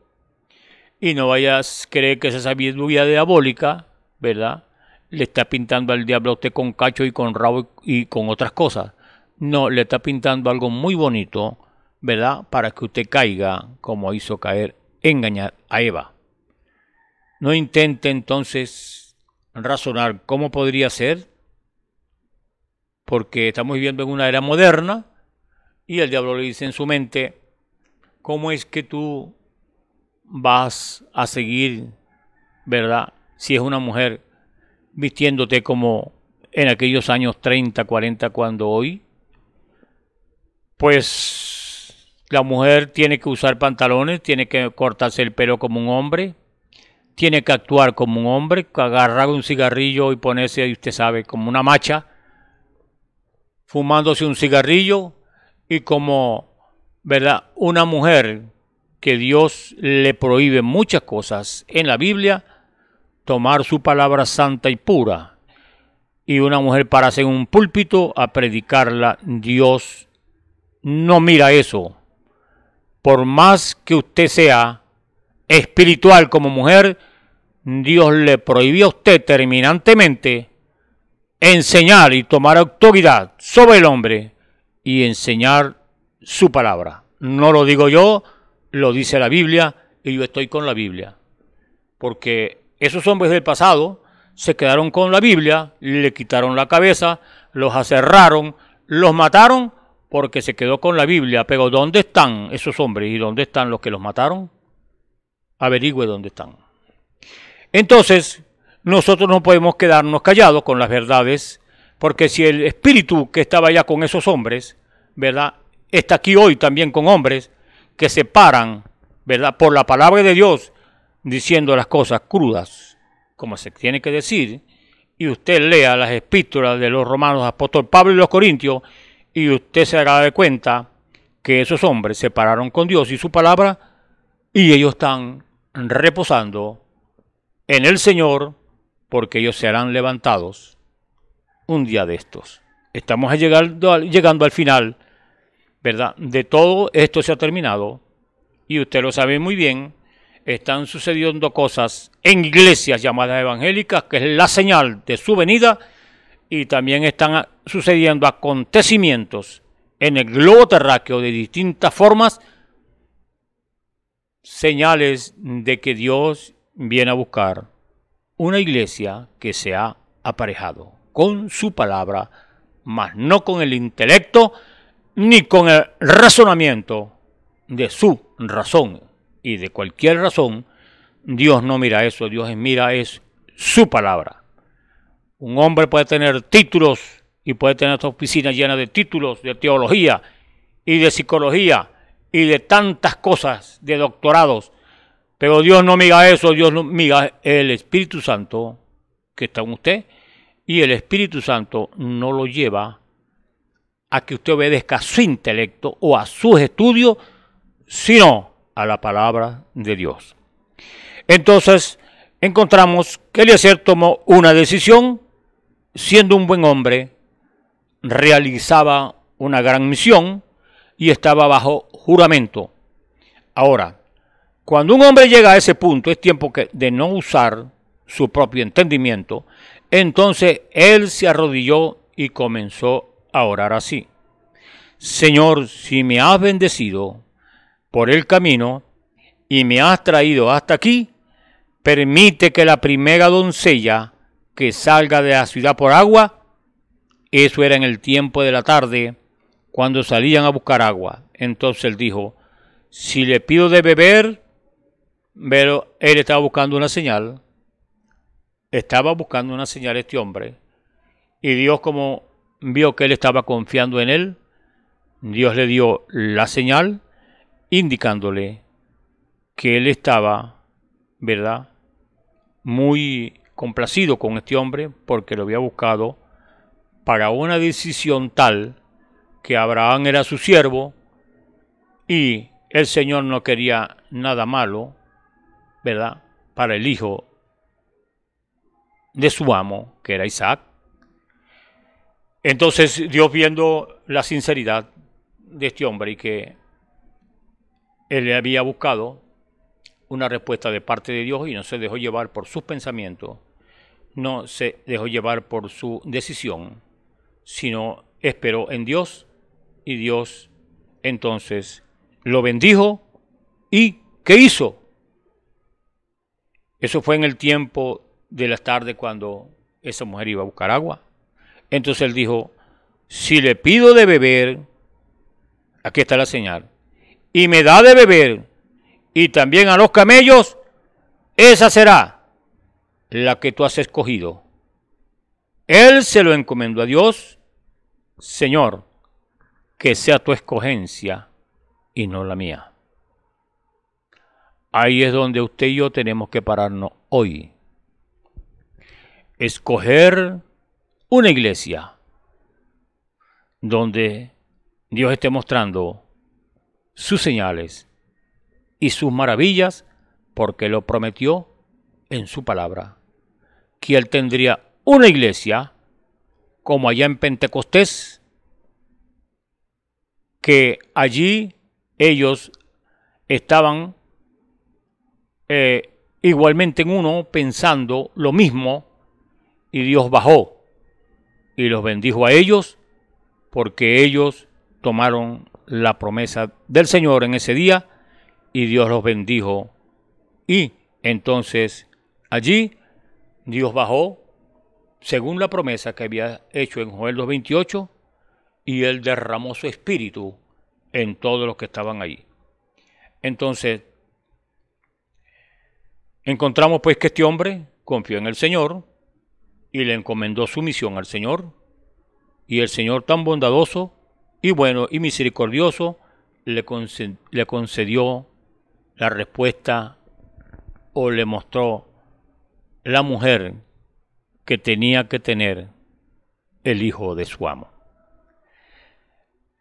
Y no vayas a creer que esa sabiduría diabólica, ¿verdad? Le está pintando al diablo a usted con cacho y con rabo y con otras cosas. No, le está pintando algo muy bonito, ¿verdad? Para que usted caiga como hizo caer engañar a Eva. No intente entonces razonar cómo podría ser, porque estamos viviendo en una era moderna y el diablo le dice en su mente, ¿cómo es que tú vas a seguir, verdad? Si es una mujer vistiéndote como en aquellos años 30, 40, cuando hoy, pues la mujer tiene que usar pantalones, tiene que cortarse el pelo como un hombre, tiene que actuar como un hombre, agarrar un cigarrillo y ponerse, usted sabe, como una macha, fumándose un cigarrillo y como, ¿verdad? Una mujer que Dios le prohíbe muchas cosas en la Biblia, tomar su palabra santa y pura. Y una mujer para hacer un púlpito a predicarla, Dios no mira eso. Por más que usted sea espiritual como mujer, Dios le prohibió a usted terminantemente enseñar y tomar autoridad sobre el hombre y enseñar su palabra. No lo digo yo, lo dice la Biblia y yo estoy con la Biblia. Porque esos hombres del pasado se quedaron con la Biblia, le quitaron la cabeza, los aserraron, los mataron porque se quedó con la Biblia. Pero ¿dónde están esos hombres y dónde están los que los mataron? averigüe dónde están. Entonces, nosotros no podemos quedarnos callados con las verdades, porque si el espíritu que estaba allá con esos hombres, ¿verdad? Está aquí hoy también con hombres que se paran, ¿verdad? Por la palabra de Dios, diciendo las cosas crudas, como se tiene que decir, y usted lea las epístolas de los romanos, apóstol Pablo y los corintios, y usted se dará de cuenta que esos hombres se pararon con Dios y su palabra, y ellos están reposando en el Señor, porque ellos serán levantados un día de estos. Estamos llegando, llegando al final, ¿verdad? De todo esto se ha terminado, y usted lo sabe muy bien, están sucediendo cosas en iglesias llamadas evangélicas, que es la señal de su venida, y también están sucediendo acontecimientos en el globo terráqueo de distintas formas, Señales de que Dios viene a buscar una iglesia que se ha aparejado con su palabra, mas no con el intelecto ni con el razonamiento de su razón y de cualquier razón. Dios no mira eso, Dios mira es su palabra. Un hombre puede tener títulos y puede tener su oficina llena de títulos de teología y de psicología y de tantas cosas, de doctorados. Pero Dios no miga eso, Dios no miga el Espíritu Santo que está en usted. Y el Espíritu Santo no lo lleva a que usted obedezca a su intelecto o a sus estudios, sino a la palabra de Dios. Entonces, encontramos que Eliezer tomó una decisión, siendo un buen hombre, realizaba una gran misión y estaba bajo juramento. Ahora, cuando un hombre llega a ese punto, es tiempo que, de no usar su propio entendimiento. Entonces él se arrodilló y comenzó a orar así. Señor, si me has bendecido por el camino y me has traído hasta aquí, permite que la primera doncella que salga de la ciudad por agua, eso era en el tiempo de la tarde, cuando salían a buscar agua. Entonces él dijo, si le pido de beber, pero él estaba buscando una señal, estaba buscando una señal este hombre, y Dios como vio que él estaba confiando en él, Dios le dio la señal indicándole que él estaba, ¿verdad? Muy complacido con este hombre porque lo había buscado para una decisión tal que Abraham era su siervo y el Señor no quería nada malo, ¿verdad? Para el hijo de su amo, que era Isaac. Entonces Dios viendo la sinceridad de este hombre y que él le había buscado una respuesta de parte de Dios y no se dejó llevar por sus pensamientos, no se dejó llevar por su decisión, sino esperó en Dios y Dios entonces lo bendijo y ¿qué hizo? Eso fue en el tiempo de la tarde cuando esa mujer iba a buscar agua. Entonces él dijo, si le pido de beber, aquí está la señal, y me da de beber, y también a los camellos, esa será la que tú has escogido. Él se lo encomendó a Dios, Señor, que sea tu escogencia y no la mía. Ahí es donde usted y yo tenemos que pararnos hoy. Escoger una iglesia donde Dios esté mostrando sus señales y sus maravillas porque lo prometió en su palabra, que él tendría una iglesia como allá en Pentecostés que allí ellos estaban eh, igualmente en uno pensando lo mismo y Dios bajó y los bendijo a ellos porque ellos tomaron la promesa del Señor en ese día y Dios los bendijo y entonces allí Dios bajó según la promesa que había hecho en Joel 2.28 y él derramó su espíritu en todos los que estaban ahí. Entonces, encontramos pues que este hombre confió en el Señor y le encomendó su misión al Señor, y el Señor tan bondadoso y bueno y misericordioso le, concedió, le concedió la respuesta o le mostró la mujer que tenía que tener el hijo de su amo.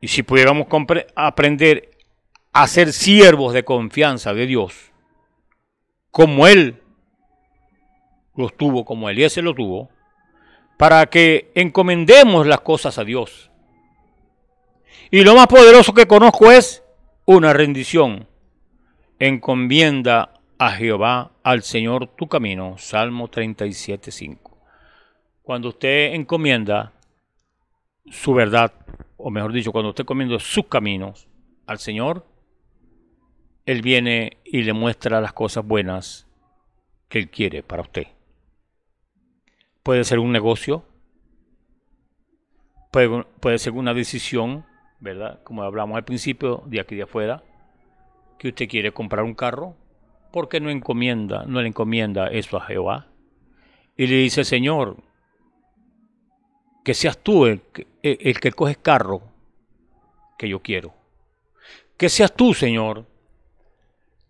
Y si pudiéramos aprender a ser siervos de confianza de Dios, como Él los tuvo, como se lo tuvo, para que encomendemos las cosas a Dios. Y lo más poderoso que conozco es una rendición. Encomienda a Jehová, al Señor, tu camino. Salmo 37.5. Cuando usted encomienda su verdad o mejor dicho, cuando usted comiendo sus caminos al Señor, Él viene y le muestra las cosas buenas que Él quiere para usted. Puede ser un negocio, puede, ser una decisión, ¿verdad? Como hablamos al principio, de aquí de afuera, que usted quiere comprar un carro, porque no encomienda, no le encomienda eso a Jehová? Y le dice, Señor, que seas tú el, que coges carro que yo quiero. Que seas tú, Señor,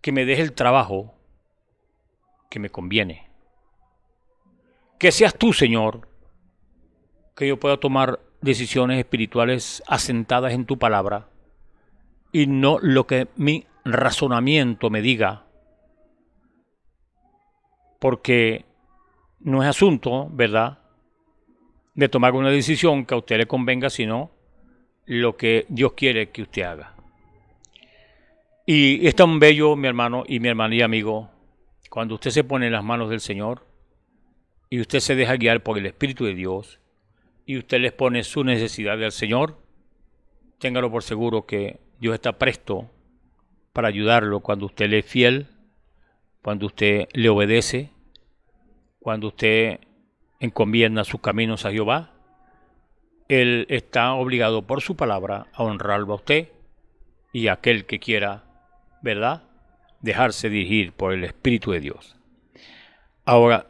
que me deje el trabajo que me conviene. Que seas tú, Señor, que yo pueda tomar decisiones espirituales asentadas en tu palabra y no lo que mi razonamiento me diga. Porque no es asunto, ¿verdad?, de tomar una decisión que a usted le convenga, sino lo que Dios quiere que usted haga. Y es tan bello, mi hermano y mi hermana y amigo, cuando usted se pone en las manos del Señor y usted se deja guiar por el Espíritu de Dios y usted le pone su necesidad al Señor, téngalo por seguro que Dios está presto para ayudarlo cuando usted le es fiel, cuando usted le obedece, cuando usted encomienda sus caminos a Jehová, Él está obligado por su palabra a honrarlo a usted y aquel que quiera, ¿verdad? Dejarse dirigir por el Espíritu de Dios. Ahora,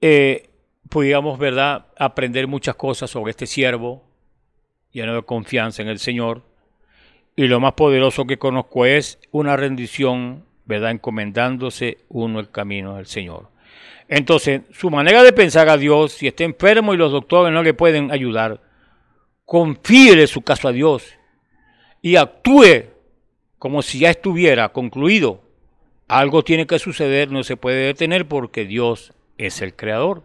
eh, pudiéramos, ¿verdad?, aprender muchas cosas sobre este siervo lleno de confianza en el Señor. Y lo más poderoso que conozco es una rendición, ¿verdad?, encomendándose uno el camino del Señor. Entonces, su manera de pensar a Dios, si está enfermo y los doctores no le pueden ayudar, confíe su caso a Dios y actúe como si ya estuviera concluido. Algo tiene que suceder, no se puede detener porque Dios es el creador.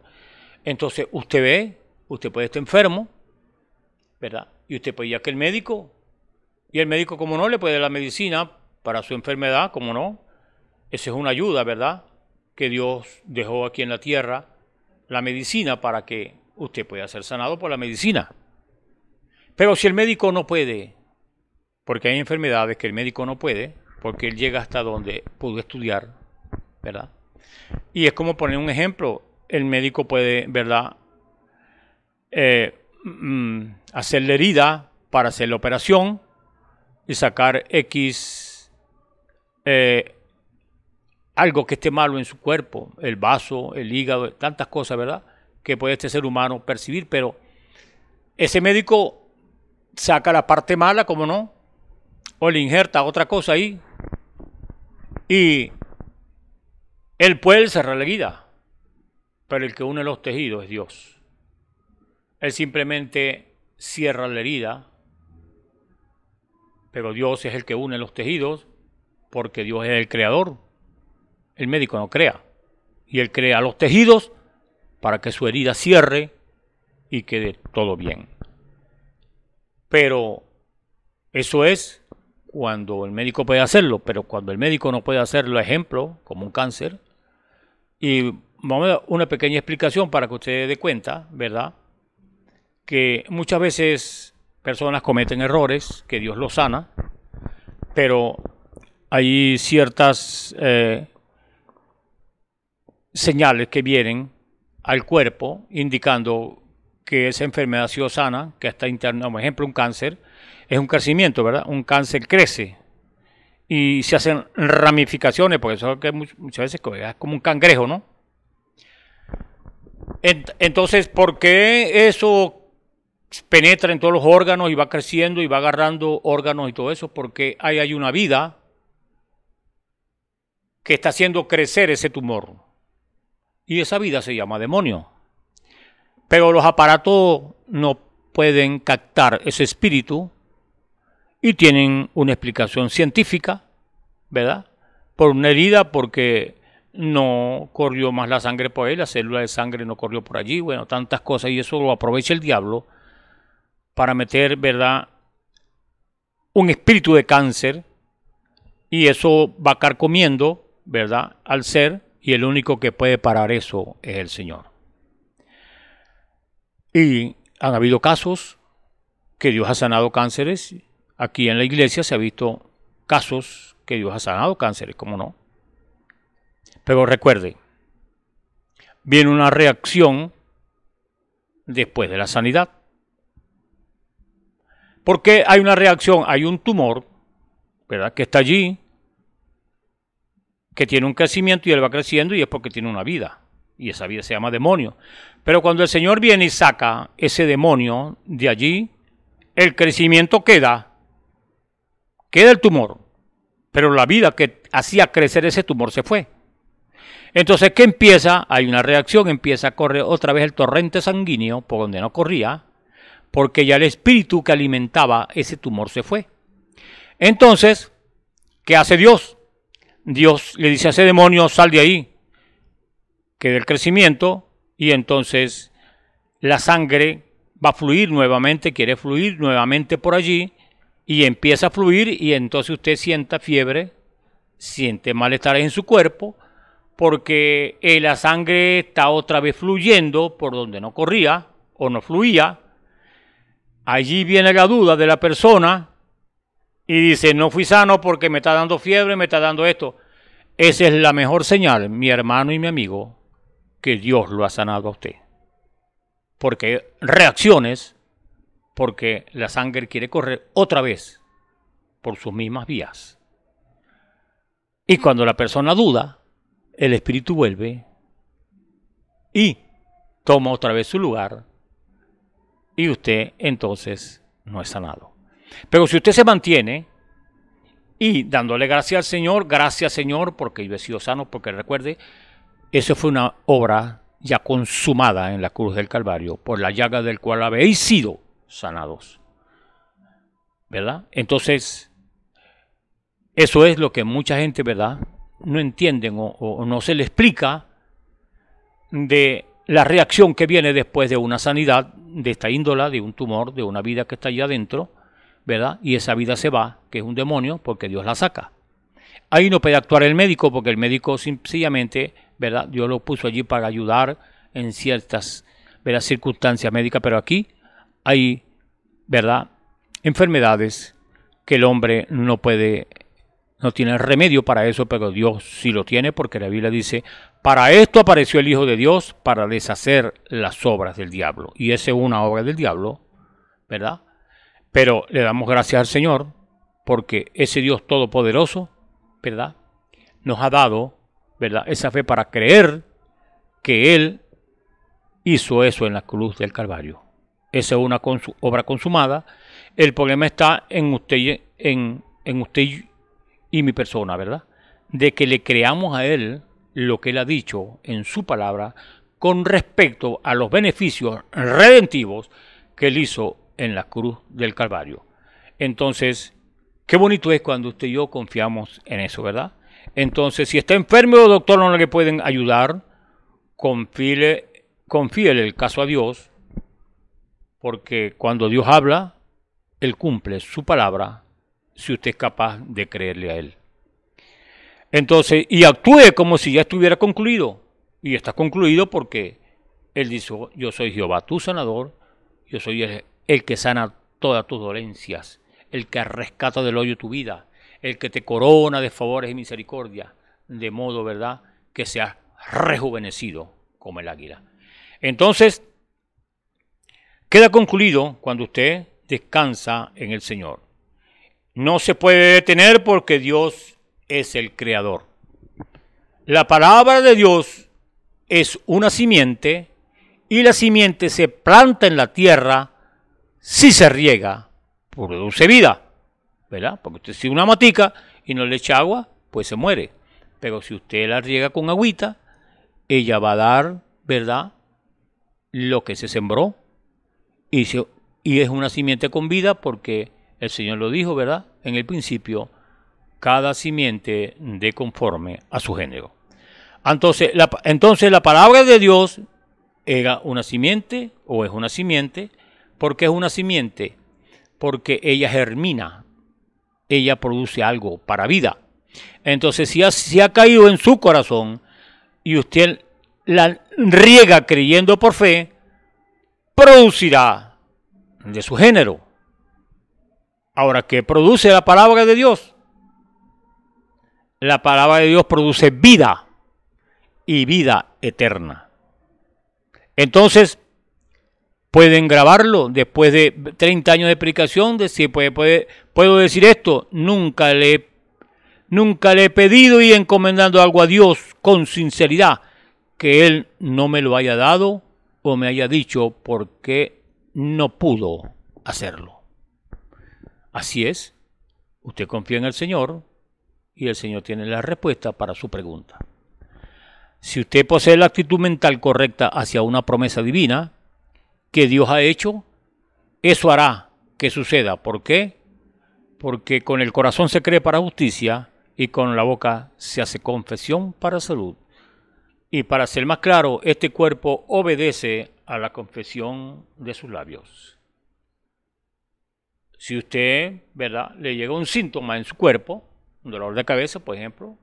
Entonces, usted ve, usted puede estar enfermo, ¿verdad? Y usted puede ir a que el médico, y el médico, como no, le puede dar la medicina para su enfermedad, como no. Esa es una ayuda, ¿verdad? que Dios dejó aquí en la tierra, la medicina para que usted pueda ser sanado por la medicina. Pero si el médico no puede, porque hay enfermedades que el médico no puede, porque él llega hasta donde pudo estudiar, ¿verdad? Y es como poner un ejemplo, el médico puede, ¿verdad? Eh, mm, hacer la herida para hacer la operación y sacar X eh, algo que esté malo en su cuerpo, el vaso, el hígado, tantas cosas, ¿verdad? Que puede este ser humano percibir, pero ese médico saca la parte mala, como no, o le injerta otra cosa ahí, y él puede cerrar la herida, pero el que une los tejidos es Dios. Él simplemente cierra la herida, pero Dios es el que une los tejidos, porque Dios es el creador el médico no crea. Y él crea los tejidos para que su herida cierre y quede todo bien. Pero eso es cuando el médico puede hacerlo, pero cuando el médico no puede hacerlo, ejemplo, como un cáncer, y vamos a dar una pequeña explicación para que usted dé cuenta, ¿verdad? Que muchas veces personas cometen errores, que Dios los sana, pero hay ciertas eh, señales que vienen al cuerpo indicando que esa enfermedad ha sido sana, que está interna, por ejemplo, un cáncer, es un crecimiento, ¿verdad? Un cáncer crece y se hacen ramificaciones, porque eso es que muchas veces es como un cangrejo, ¿no? Entonces, ¿por qué eso penetra en todos los órganos y va creciendo y va agarrando órganos y todo eso? Porque ahí hay una vida que está haciendo crecer ese tumor. Y esa vida se llama demonio. Pero los aparatos no pueden captar ese espíritu y tienen una explicación científica, ¿verdad? Por una herida, porque no corrió más la sangre por ahí, la célula de sangre no corrió por allí, bueno, tantas cosas, y eso lo aprovecha el diablo para meter, ¿verdad? Un espíritu de cáncer, y eso va carcomiendo, ¿verdad? Al ser, y el único que puede parar eso es el Señor. Y han habido casos que Dios ha sanado cánceres. Aquí en la iglesia se ha visto casos que Dios ha sanado cánceres, ¿cómo no? Pero recuerde, viene una reacción después de la sanidad. Porque hay una reacción? Hay un tumor, ¿verdad? Que está allí, que tiene un crecimiento y él va creciendo y es porque tiene una vida. Y esa vida se llama demonio. Pero cuando el Señor viene y saca ese demonio de allí, el crecimiento queda, queda el tumor, pero la vida que hacía crecer ese tumor se fue. Entonces, ¿qué empieza? Hay una reacción, empieza a correr otra vez el torrente sanguíneo por donde no corría, porque ya el espíritu que alimentaba ese tumor se fue. Entonces, ¿qué hace Dios? Dios le dice a ese demonio, sal de ahí, que el crecimiento, y entonces la sangre va a fluir nuevamente, quiere fluir nuevamente por allí, y empieza a fluir, y entonces usted sienta fiebre, siente malestar en su cuerpo, porque eh, la sangre está otra vez fluyendo por donde no corría o no fluía. Allí viene la duda de la persona y dice, no fui sano porque me está dando fiebre, me está dando esto. Esa es la mejor señal, mi hermano y mi amigo, que Dios lo ha sanado a usted. Porque reacciones, porque la sangre quiere correr otra vez por sus mismas vías. Y cuando la persona duda, el espíritu vuelve y toma otra vez su lugar y usted entonces no es sanado. Pero si usted se mantiene y dándole gracias al Señor, gracias Señor porque yo he sido sano, porque recuerde, eso fue una obra ya consumada en la cruz del Calvario, por la llaga del cual habéis sido sanados. ¿Verdad? Entonces, eso es lo que mucha gente, ¿verdad? No entienden o, no se le explica de la reacción que viene después de una sanidad de esta índola, de un tumor, de una vida que está allá adentro, ¿verdad? Y esa vida se va, que es un demonio, porque Dios la saca. Ahí no puede actuar el médico, porque el médico sencillamente, ¿verdad? Dios lo puso allí para ayudar en ciertas circunstancias médicas, pero aquí hay, ¿verdad? Enfermedades que el hombre no puede, no tiene remedio para eso, pero Dios sí lo tiene, porque la Biblia dice, para esto apareció el Hijo de Dios, para deshacer las obras del diablo. Y esa es una obra del diablo, ¿verdad? Pero le damos gracias al Señor porque ese Dios todopoderoso, ¿verdad? Nos ha dado, ¿verdad? Esa fe para creer que Él hizo eso en la cruz del Calvario. Esa es una obra consumada. El problema está en usted, en, en usted y mi persona, ¿verdad? De que le creamos a Él lo que Él ha dicho en su palabra con respecto a los beneficios redentivos que Él hizo en la cruz del Calvario. Entonces, qué bonito es cuando usted y yo confiamos en eso, ¿verdad? Entonces, si está enfermo o doctor no le pueden ayudar, confíele, confíele el caso a Dios, porque cuando Dios habla, Él cumple su palabra, si usted es capaz de creerle a Él. Entonces, y actúe como si ya estuviera concluido. Y está concluido porque Él dijo, yo soy Jehová tu sanador, yo soy el el que sana todas tus dolencias, el que rescata del hoyo tu vida, el que te corona de favores y misericordia, de modo, ¿verdad?, que seas rejuvenecido como el águila. Entonces, queda concluido cuando usted descansa en el Señor. No se puede detener porque Dios es el creador. La palabra de Dios es una simiente y la simiente se planta en la tierra si se riega, produce vida, ¿verdad? Porque usted si una matica y no le echa agua, pues se muere. Pero si usted la riega con agüita, ella va a dar, ¿verdad? Lo que se sembró. Y, es una simiente con vida porque el Señor lo dijo, ¿verdad? En el principio, cada simiente de conforme a su género. Entonces la, entonces la palabra de Dios era una simiente o es una simiente porque es una simiente? Porque ella germina, ella produce algo para vida. Entonces, si ha, ha caído en su corazón y usted la riega creyendo por fe, producirá de su género. Ahora, ¿qué produce la palabra de Dios? La palabra de Dios produce vida y vida eterna. Entonces, pueden grabarlo después de 30 años de predicación, decir, puedo decir esto, nunca le, nunca le he pedido y encomendando algo a Dios con sinceridad, que Él no me lo haya dado o me haya dicho porque no pudo hacerlo. Así es, usted confía en el Señor y el Señor tiene la respuesta para su pregunta. Si usted posee la actitud mental correcta hacia una promesa divina, que Dios ha hecho, eso hará que suceda. ¿Por qué? Porque con el corazón se cree para justicia y con la boca se hace confesión para salud. Y para ser más claro, este cuerpo obedece a la confesión de sus labios. Si usted, ¿verdad?, le llega un síntoma en su cuerpo, un dolor de cabeza, por ejemplo,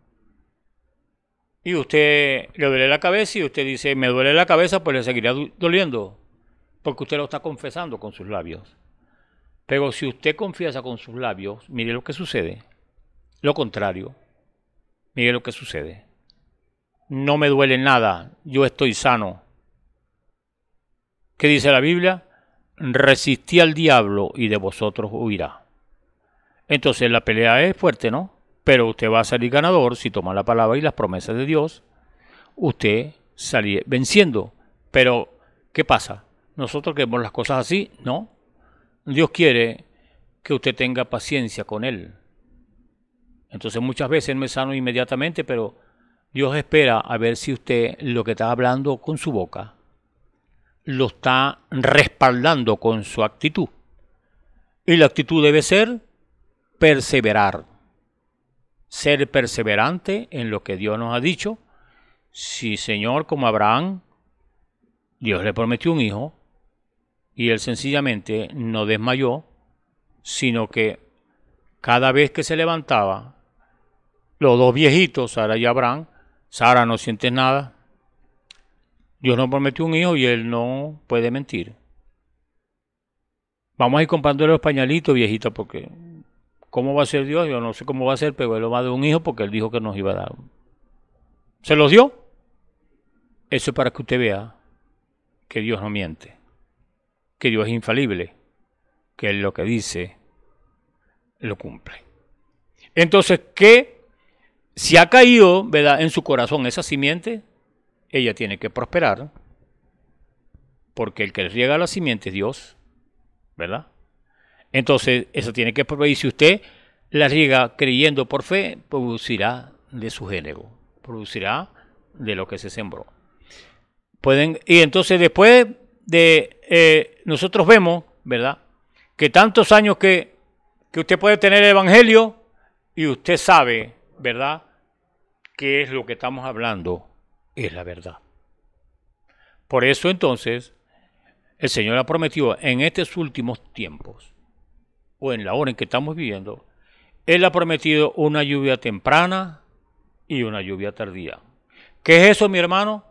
y usted le duele la cabeza y usted dice, me duele la cabeza, pues le seguirá doliendo porque usted lo está confesando con sus labios. Pero si usted confiesa con sus labios, mire lo que sucede. Lo contrario, mire lo que sucede. No me duele nada, yo estoy sano. ¿Qué dice la Biblia? Resistí al diablo y de vosotros huirá. Entonces la pelea es fuerte, ¿no? Pero usted va a salir ganador si toma la palabra y las promesas de Dios. Usted salirá venciendo. Pero, ¿qué pasa? Nosotros queremos las cosas así, no. Dios quiere que usted tenga paciencia con Él. Entonces muchas veces no es sano inmediatamente, pero Dios espera a ver si usted lo que está hablando con su boca lo está respaldando con su actitud. Y la actitud debe ser perseverar. Ser perseverante en lo que Dios nos ha dicho. Si Señor, como Abraham, Dios le prometió un hijo, y él sencillamente no desmayó, sino que cada vez que se levantaba, los dos viejitos, Sara y Abraham, Sara no siente nada, Dios nos prometió un hijo y él no puede mentir. Vamos a ir comprándole los pañalitos, viejita, porque ¿cómo va a ser Dios? Yo no sé cómo va a ser, pero él lo va a dar un hijo porque él dijo que nos iba a dar. ¿Se los dio? Eso es para que usted vea que Dios no miente que Dios es infalible, que lo que dice lo cumple. Entonces, ¿qué? Si ha caído ¿verdad? en su corazón esa simiente, ella tiene que prosperar, porque el que riega la simiente es Dios, ¿verdad? Entonces, eso tiene que prosperar. Y si usted la riega creyendo por fe, producirá de su género, producirá de lo que se sembró. Pueden, y entonces después de eh, nosotros vemos, ¿verdad? Que tantos años que, que usted puede tener el Evangelio y usted sabe, ¿verdad? Que es lo que estamos hablando, es la verdad. Por eso entonces, el Señor ha prometido en estos últimos tiempos, o en la hora en que estamos viviendo, Él ha prometido una lluvia temprana y una lluvia tardía. ¿Qué es eso, mi hermano?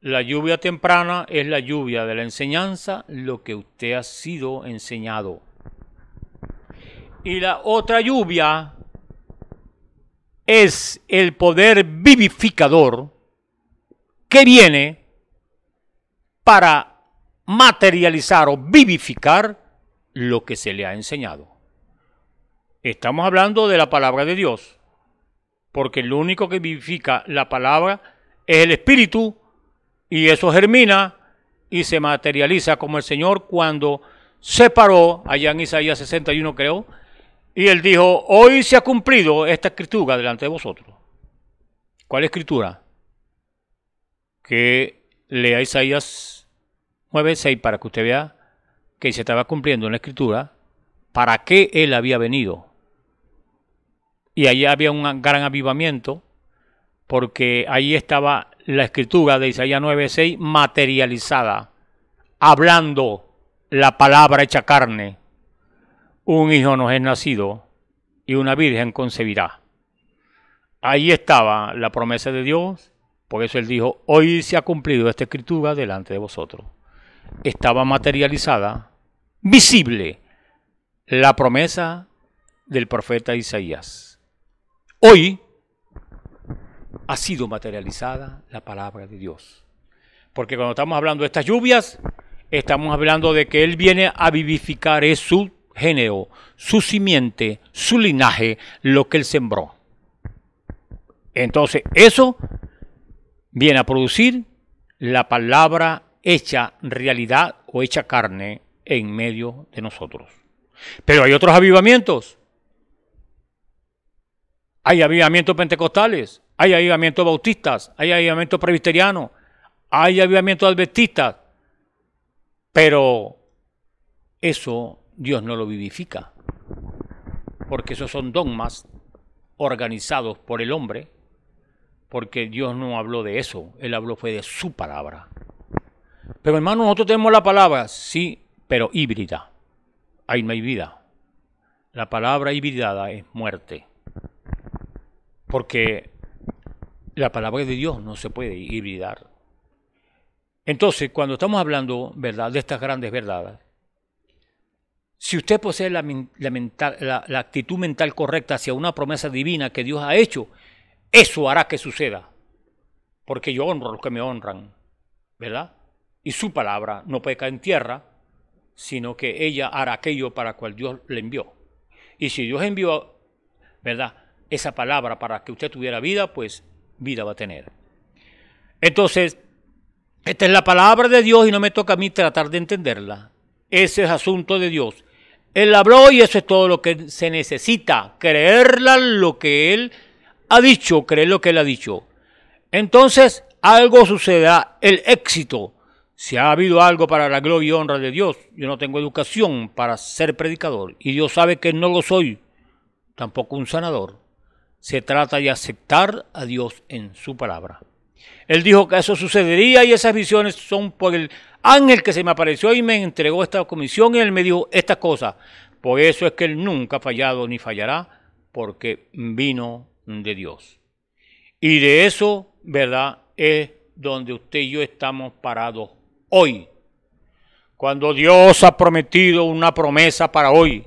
La lluvia temprana es la lluvia de la enseñanza, lo que usted ha sido enseñado. Y la otra lluvia es el poder vivificador que viene para materializar o vivificar lo que se le ha enseñado. Estamos hablando de la palabra de Dios, porque lo único que vivifica la palabra es el espíritu y eso germina y se materializa como el Señor cuando se paró allá en Isaías 61, creo, y él dijo, hoy se ha cumplido esta escritura delante de vosotros. ¿Cuál escritura? Que lea Isaías 9, 6 para que usted vea que se estaba cumpliendo en la escritura para qué él había venido. Y allí había un gran avivamiento porque ahí estaba la escritura de Isaías 9:6 materializada, hablando la palabra hecha carne. Un hijo nos es nacido y una virgen concebirá. Ahí estaba la promesa de Dios, por eso él dijo, hoy se ha cumplido esta escritura delante de vosotros. Estaba materializada, visible, la promesa del profeta Isaías. Hoy ha sido materializada la palabra de Dios. Porque cuando estamos hablando de estas lluvias, estamos hablando de que Él viene a vivificar es su género, su simiente, su linaje, lo que Él sembró. Entonces, eso viene a producir la palabra hecha realidad o hecha carne en medio de nosotros. Pero hay otros avivamientos. Hay avivamientos pentecostales, hay avivamiento bautistas, hay avivamiento presbiteriano, hay avivamiento adventistas, pero eso Dios no lo vivifica, porque esos son dogmas organizados por el hombre, porque Dios no habló de eso, Él habló fue de su palabra. Pero hermano, nosotros tenemos la palabra, sí, pero híbrida. Ahí no hay vida. La palabra híbrida es muerte. Porque la palabra de Dios no se puede hibridar. Entonces, cuando estamos hablando ¿verdad? de estas grandes verdades, si usted posee la, actitud mental correcta hacia una promesa divina que Dios ha hecho, eso hará que suceda. Porque yo honro a los que me honran, ¿verdad? Y su palabra no puede caer en tierra, sino que ella hará aquello para cual Dios le envió. Y si Dios envió, ¿verdad? Esa palabra para que usted tuviera vida, pues vida va a tener. Entonces, esta es la palabra de Dios y no me toca a mí tratar de entenderla. Ese es asunto de Dios. Él habló y eso es todo lo que se necesita. Creerla lo que Él ha dicho, creer lo que Él ha dicho. Entonces, algo sucederá, el éxito. Si ha habido algo para la gloria y honra de Dios, yo no tengo educación para ser predicador y Dios sabe que no lo soy, tampoco un sanador se trata de aceptar a Dios en su palabra. Él dijo que eso sucedería y esas visiones son por el ángel que se me apareció y me entregó esta comisión y él me dijo esta cosa. Por eso es que él nunca ha fallado ni fallará porque vino de Dios. Y de eso, ¿verdad? Es donde usted y yo estamos parados hoy. Cuando Dios ha prometido una promesa para hoy,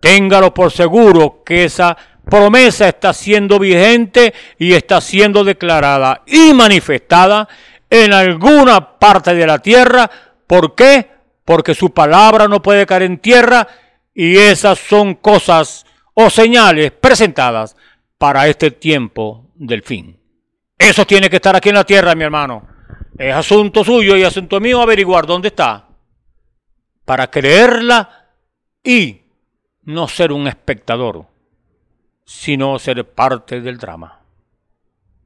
téngalo por seguro que esa promesa está siendo vigente y está siendo declarada y manifestada en alguna parte de la tierra. ¿Por qué? Porque su palabra no puede caer en tierra y esas son cosas o señales presentadas para este tiempo del fin. Eso tiene que estar aquí en la tierra, mi hermano. Es asunto suyo y asunto mío averiguar dónde está para creerla y no ser un espectador sino ser parte del drama.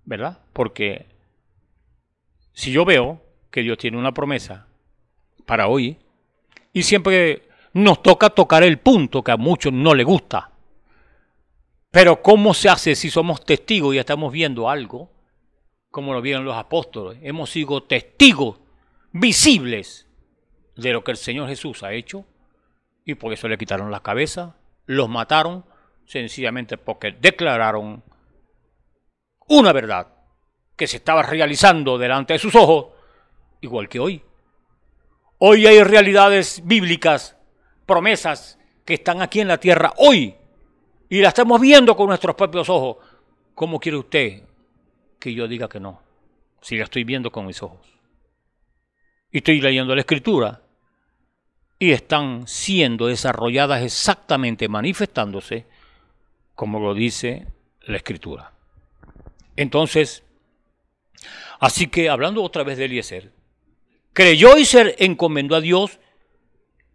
¿Verdad? Porque si yo veo que Dios tiene una promesa para hoy, y siempre nos toca tocar el punto que a muchos no le gusta, pero ¿cómo se hace si somos testigos y estamos viendo algo? Como lo vieron los apóstoles. Hemos sido testigos visibles de lo que el Señor Jesús ha hecho y por eso le quitaron las cabezas, los mataron, sencillamente porque declararon una verdad que se estaba realizando delante de sus ojos, igual que hoy. Hoy hay realidades bíblicas, promesas que están aquí en la tierra hoy y la estamos viendo con nuestros propios ojos. ¿Cómo quiere usted que yo diga que no? Si la estoy viendo con mis ojos. Y estoy leyendo la escritura y están siendo desarrolladas exactamente, manifestándose como lo dice la escritura. Entonces, así que hablando otra vez de Eliezer, creyó y se encomendó a Dios.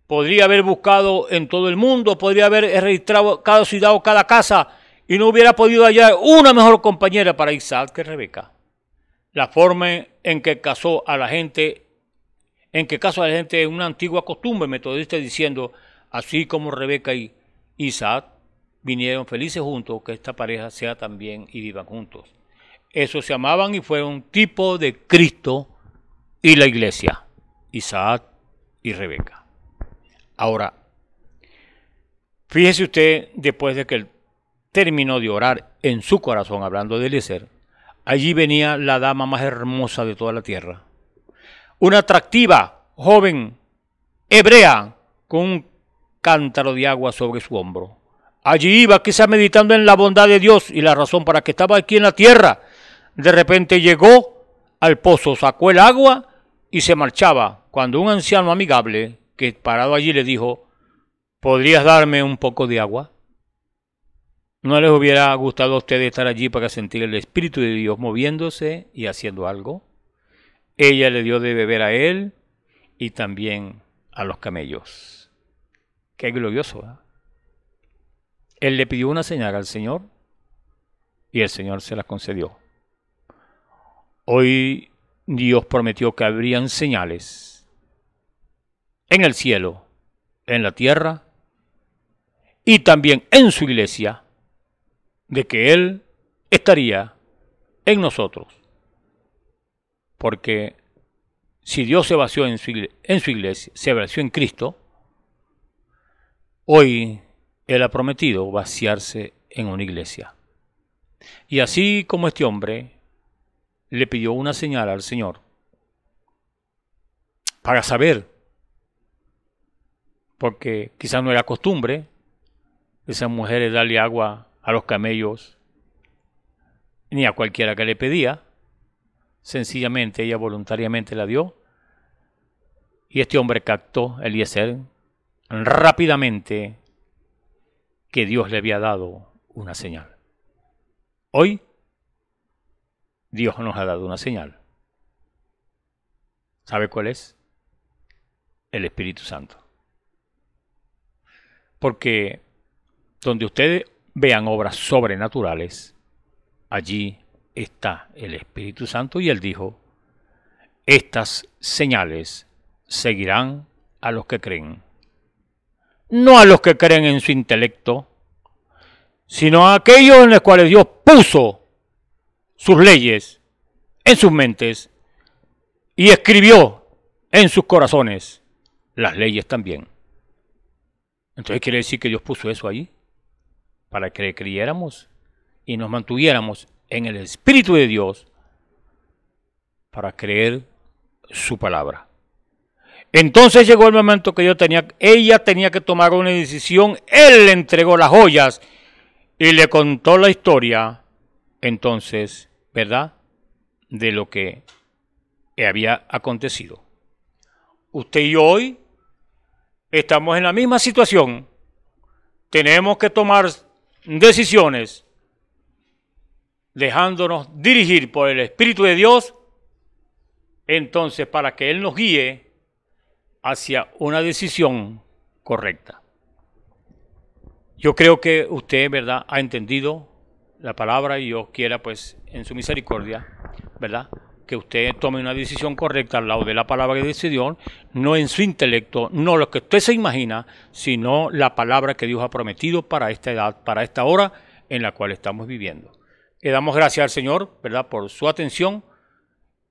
Podría haber buscado en todo el mundo, podría haber registrado cada ciudad o cada casa y no hubiera podido hallar una mejor compañera para Isaac que Rebeca. La forma en que casó a la gente, en que casó a la gente es una antigua costumbre metodista diciendo, así como Rebeca y Isaac vinieron felices juntos, que esta pareja sea también y vivan juntos. Eso se amaban y fueron tipo de Cristo y la iglesia, Isaac y Rebeca. Ahora, fíjese usted, después de que él terminó de orar en su corazón, hablando de Eliezer, allí venía la dama más hermosa de toda la tierra. Una atractiva, joven, hebrea, con un cántaro de agua sobre su hombro Allí iba quizá meditando en la bondad de Dios y la razón para que estaba aquí en la tierra. De repente llegó al pozo, sacó el agua y se marchaba, cuando un anciano amigable, que parado allí, le dijo, ¿podrías darme un poco de agua? ¿No les hubiera gustado a ustedes estar allí para sentir el Espíritu de Dios moviéndose y haciendo algo? Ella le dio de beber a él y también a los camellos. Qué glorioso. Él le pidió una señal al Señor y el Señor se la concedió. Hoy Dios prometió que habrían señales en el cielo, en la tierra y también en su iglesia de que Él estaría en nosotros. Porque si Dios se vació en su, en su iglesia, se vació en Cristo, hoy él ha prometido vaciarse en una iglesia. Y así como este hombre le pidió una señal al Señor para saber, porque quizás no era costumbre esas mujeres darle agua a los camellos ni a cualquiera que le pedía, sencillamente ella voluntariamente la dio y este hombre captó Eliezer rápidamente que Dios le había dado una señal. Hoy Dios nos ha dado una señal. ¿Sabe cuál es? El Espíritu Santo. Porque donde ustedes vean obras sobrenaturales, allí está el Espíritu Santo y él dijo, estas señales seguirán a los que creen no a los que creen en su intelecto, sino a aquellos en los cuales Dios puso sus leyes en sus mentes y escribió en sus corazones las leyes también. Entonces quiere decir que Dios puso eso ahí para que creyéramos y nos mantuviéramos en el Espíritu de Dios para creer su palabra. Entonces llegó el momento que yo tenía, ella tenía que tomar una decisión, él le entregó las joyas y le contó la historia, entonces, ¿verdad? De lo que había acontecido. Usted y hoy estamos en la misma situación. Tenemos que tomar decisiones dejándonos dirigir por el Espíritu de Dios, entonces para que Él nos guíe hacia una decisión correcta. Yo creo que usted, ¿verdad?, ha entendido la palabra y yo quiera, pues, en su misericordia, ¿verdad?, que usted tome una decisión correcta al lado de la palabra que decidió, no en su intelecto, no lo que usted se imagina, sino la palabra que Dios ha prometido para esta edad, para esta hora en la cual estamos viviendo. Le damos gracias al Señor, ¿verdad?, por su atención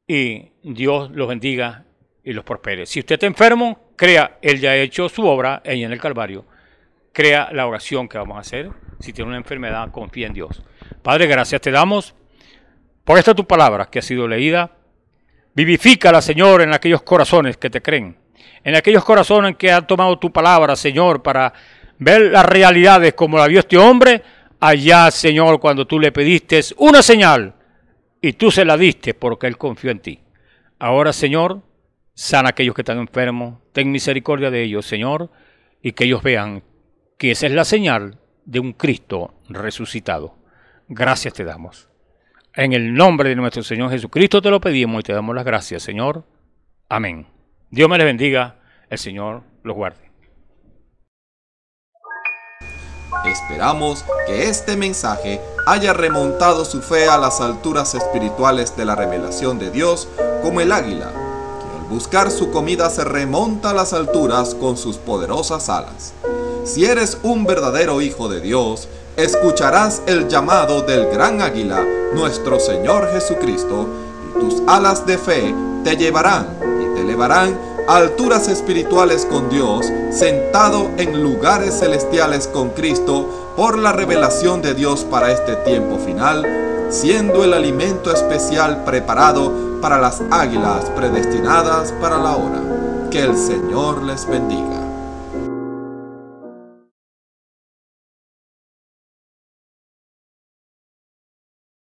y Dios los bendiga y los prospere. Si usted está enfermo, crea, Él ya ha hecho su obra en el Calvario. Crea la oración que vamos a hacer. Si tiene una enfermedad, confía en Dios. Padre, gracias te damos por esta tu palabra que ha sido leída. Vivifícala, Señor, en aquellos corazones que te creen. En aquellos corazones que han tomado tu palabra, Señor, para ver las realidades como la vio este hombre. Allá, Señor, cuando tú le pediste una señal y tú se la diste porque él confió en ti. Ahora, Señor, sana a aquellos que están enfermos, ten misericordia de ellos, Señor, y que ellos vean que esa es la señal de un Cristo resucitado. Gracias te damos. En el nombre de nuestro Señor Jesucristo te lo pedimos y te damos las gracias, Señor. Amén. Dios me les bendiga, el Señor los guarde. Esperamos que este mensaje haya remontado su fe a las alturas espirituales de la revelación de Dios como el águila Buscar su comida se remonta a las alturas con sus poderosas alas. Si eres un verdadero hijo de Dios, escucharás el llamado del gran águila, nuestro Señor Jesucristo, y tus alas de fe te llevarán y te elevarán a alturas espirituales con Dios, sentado en lugares celestiales con Cristo por la revelación de Dios para este tiempo final siendo el alimento especial preparado para las águilas predestinadas para la hora. Que el Señor les bendiga.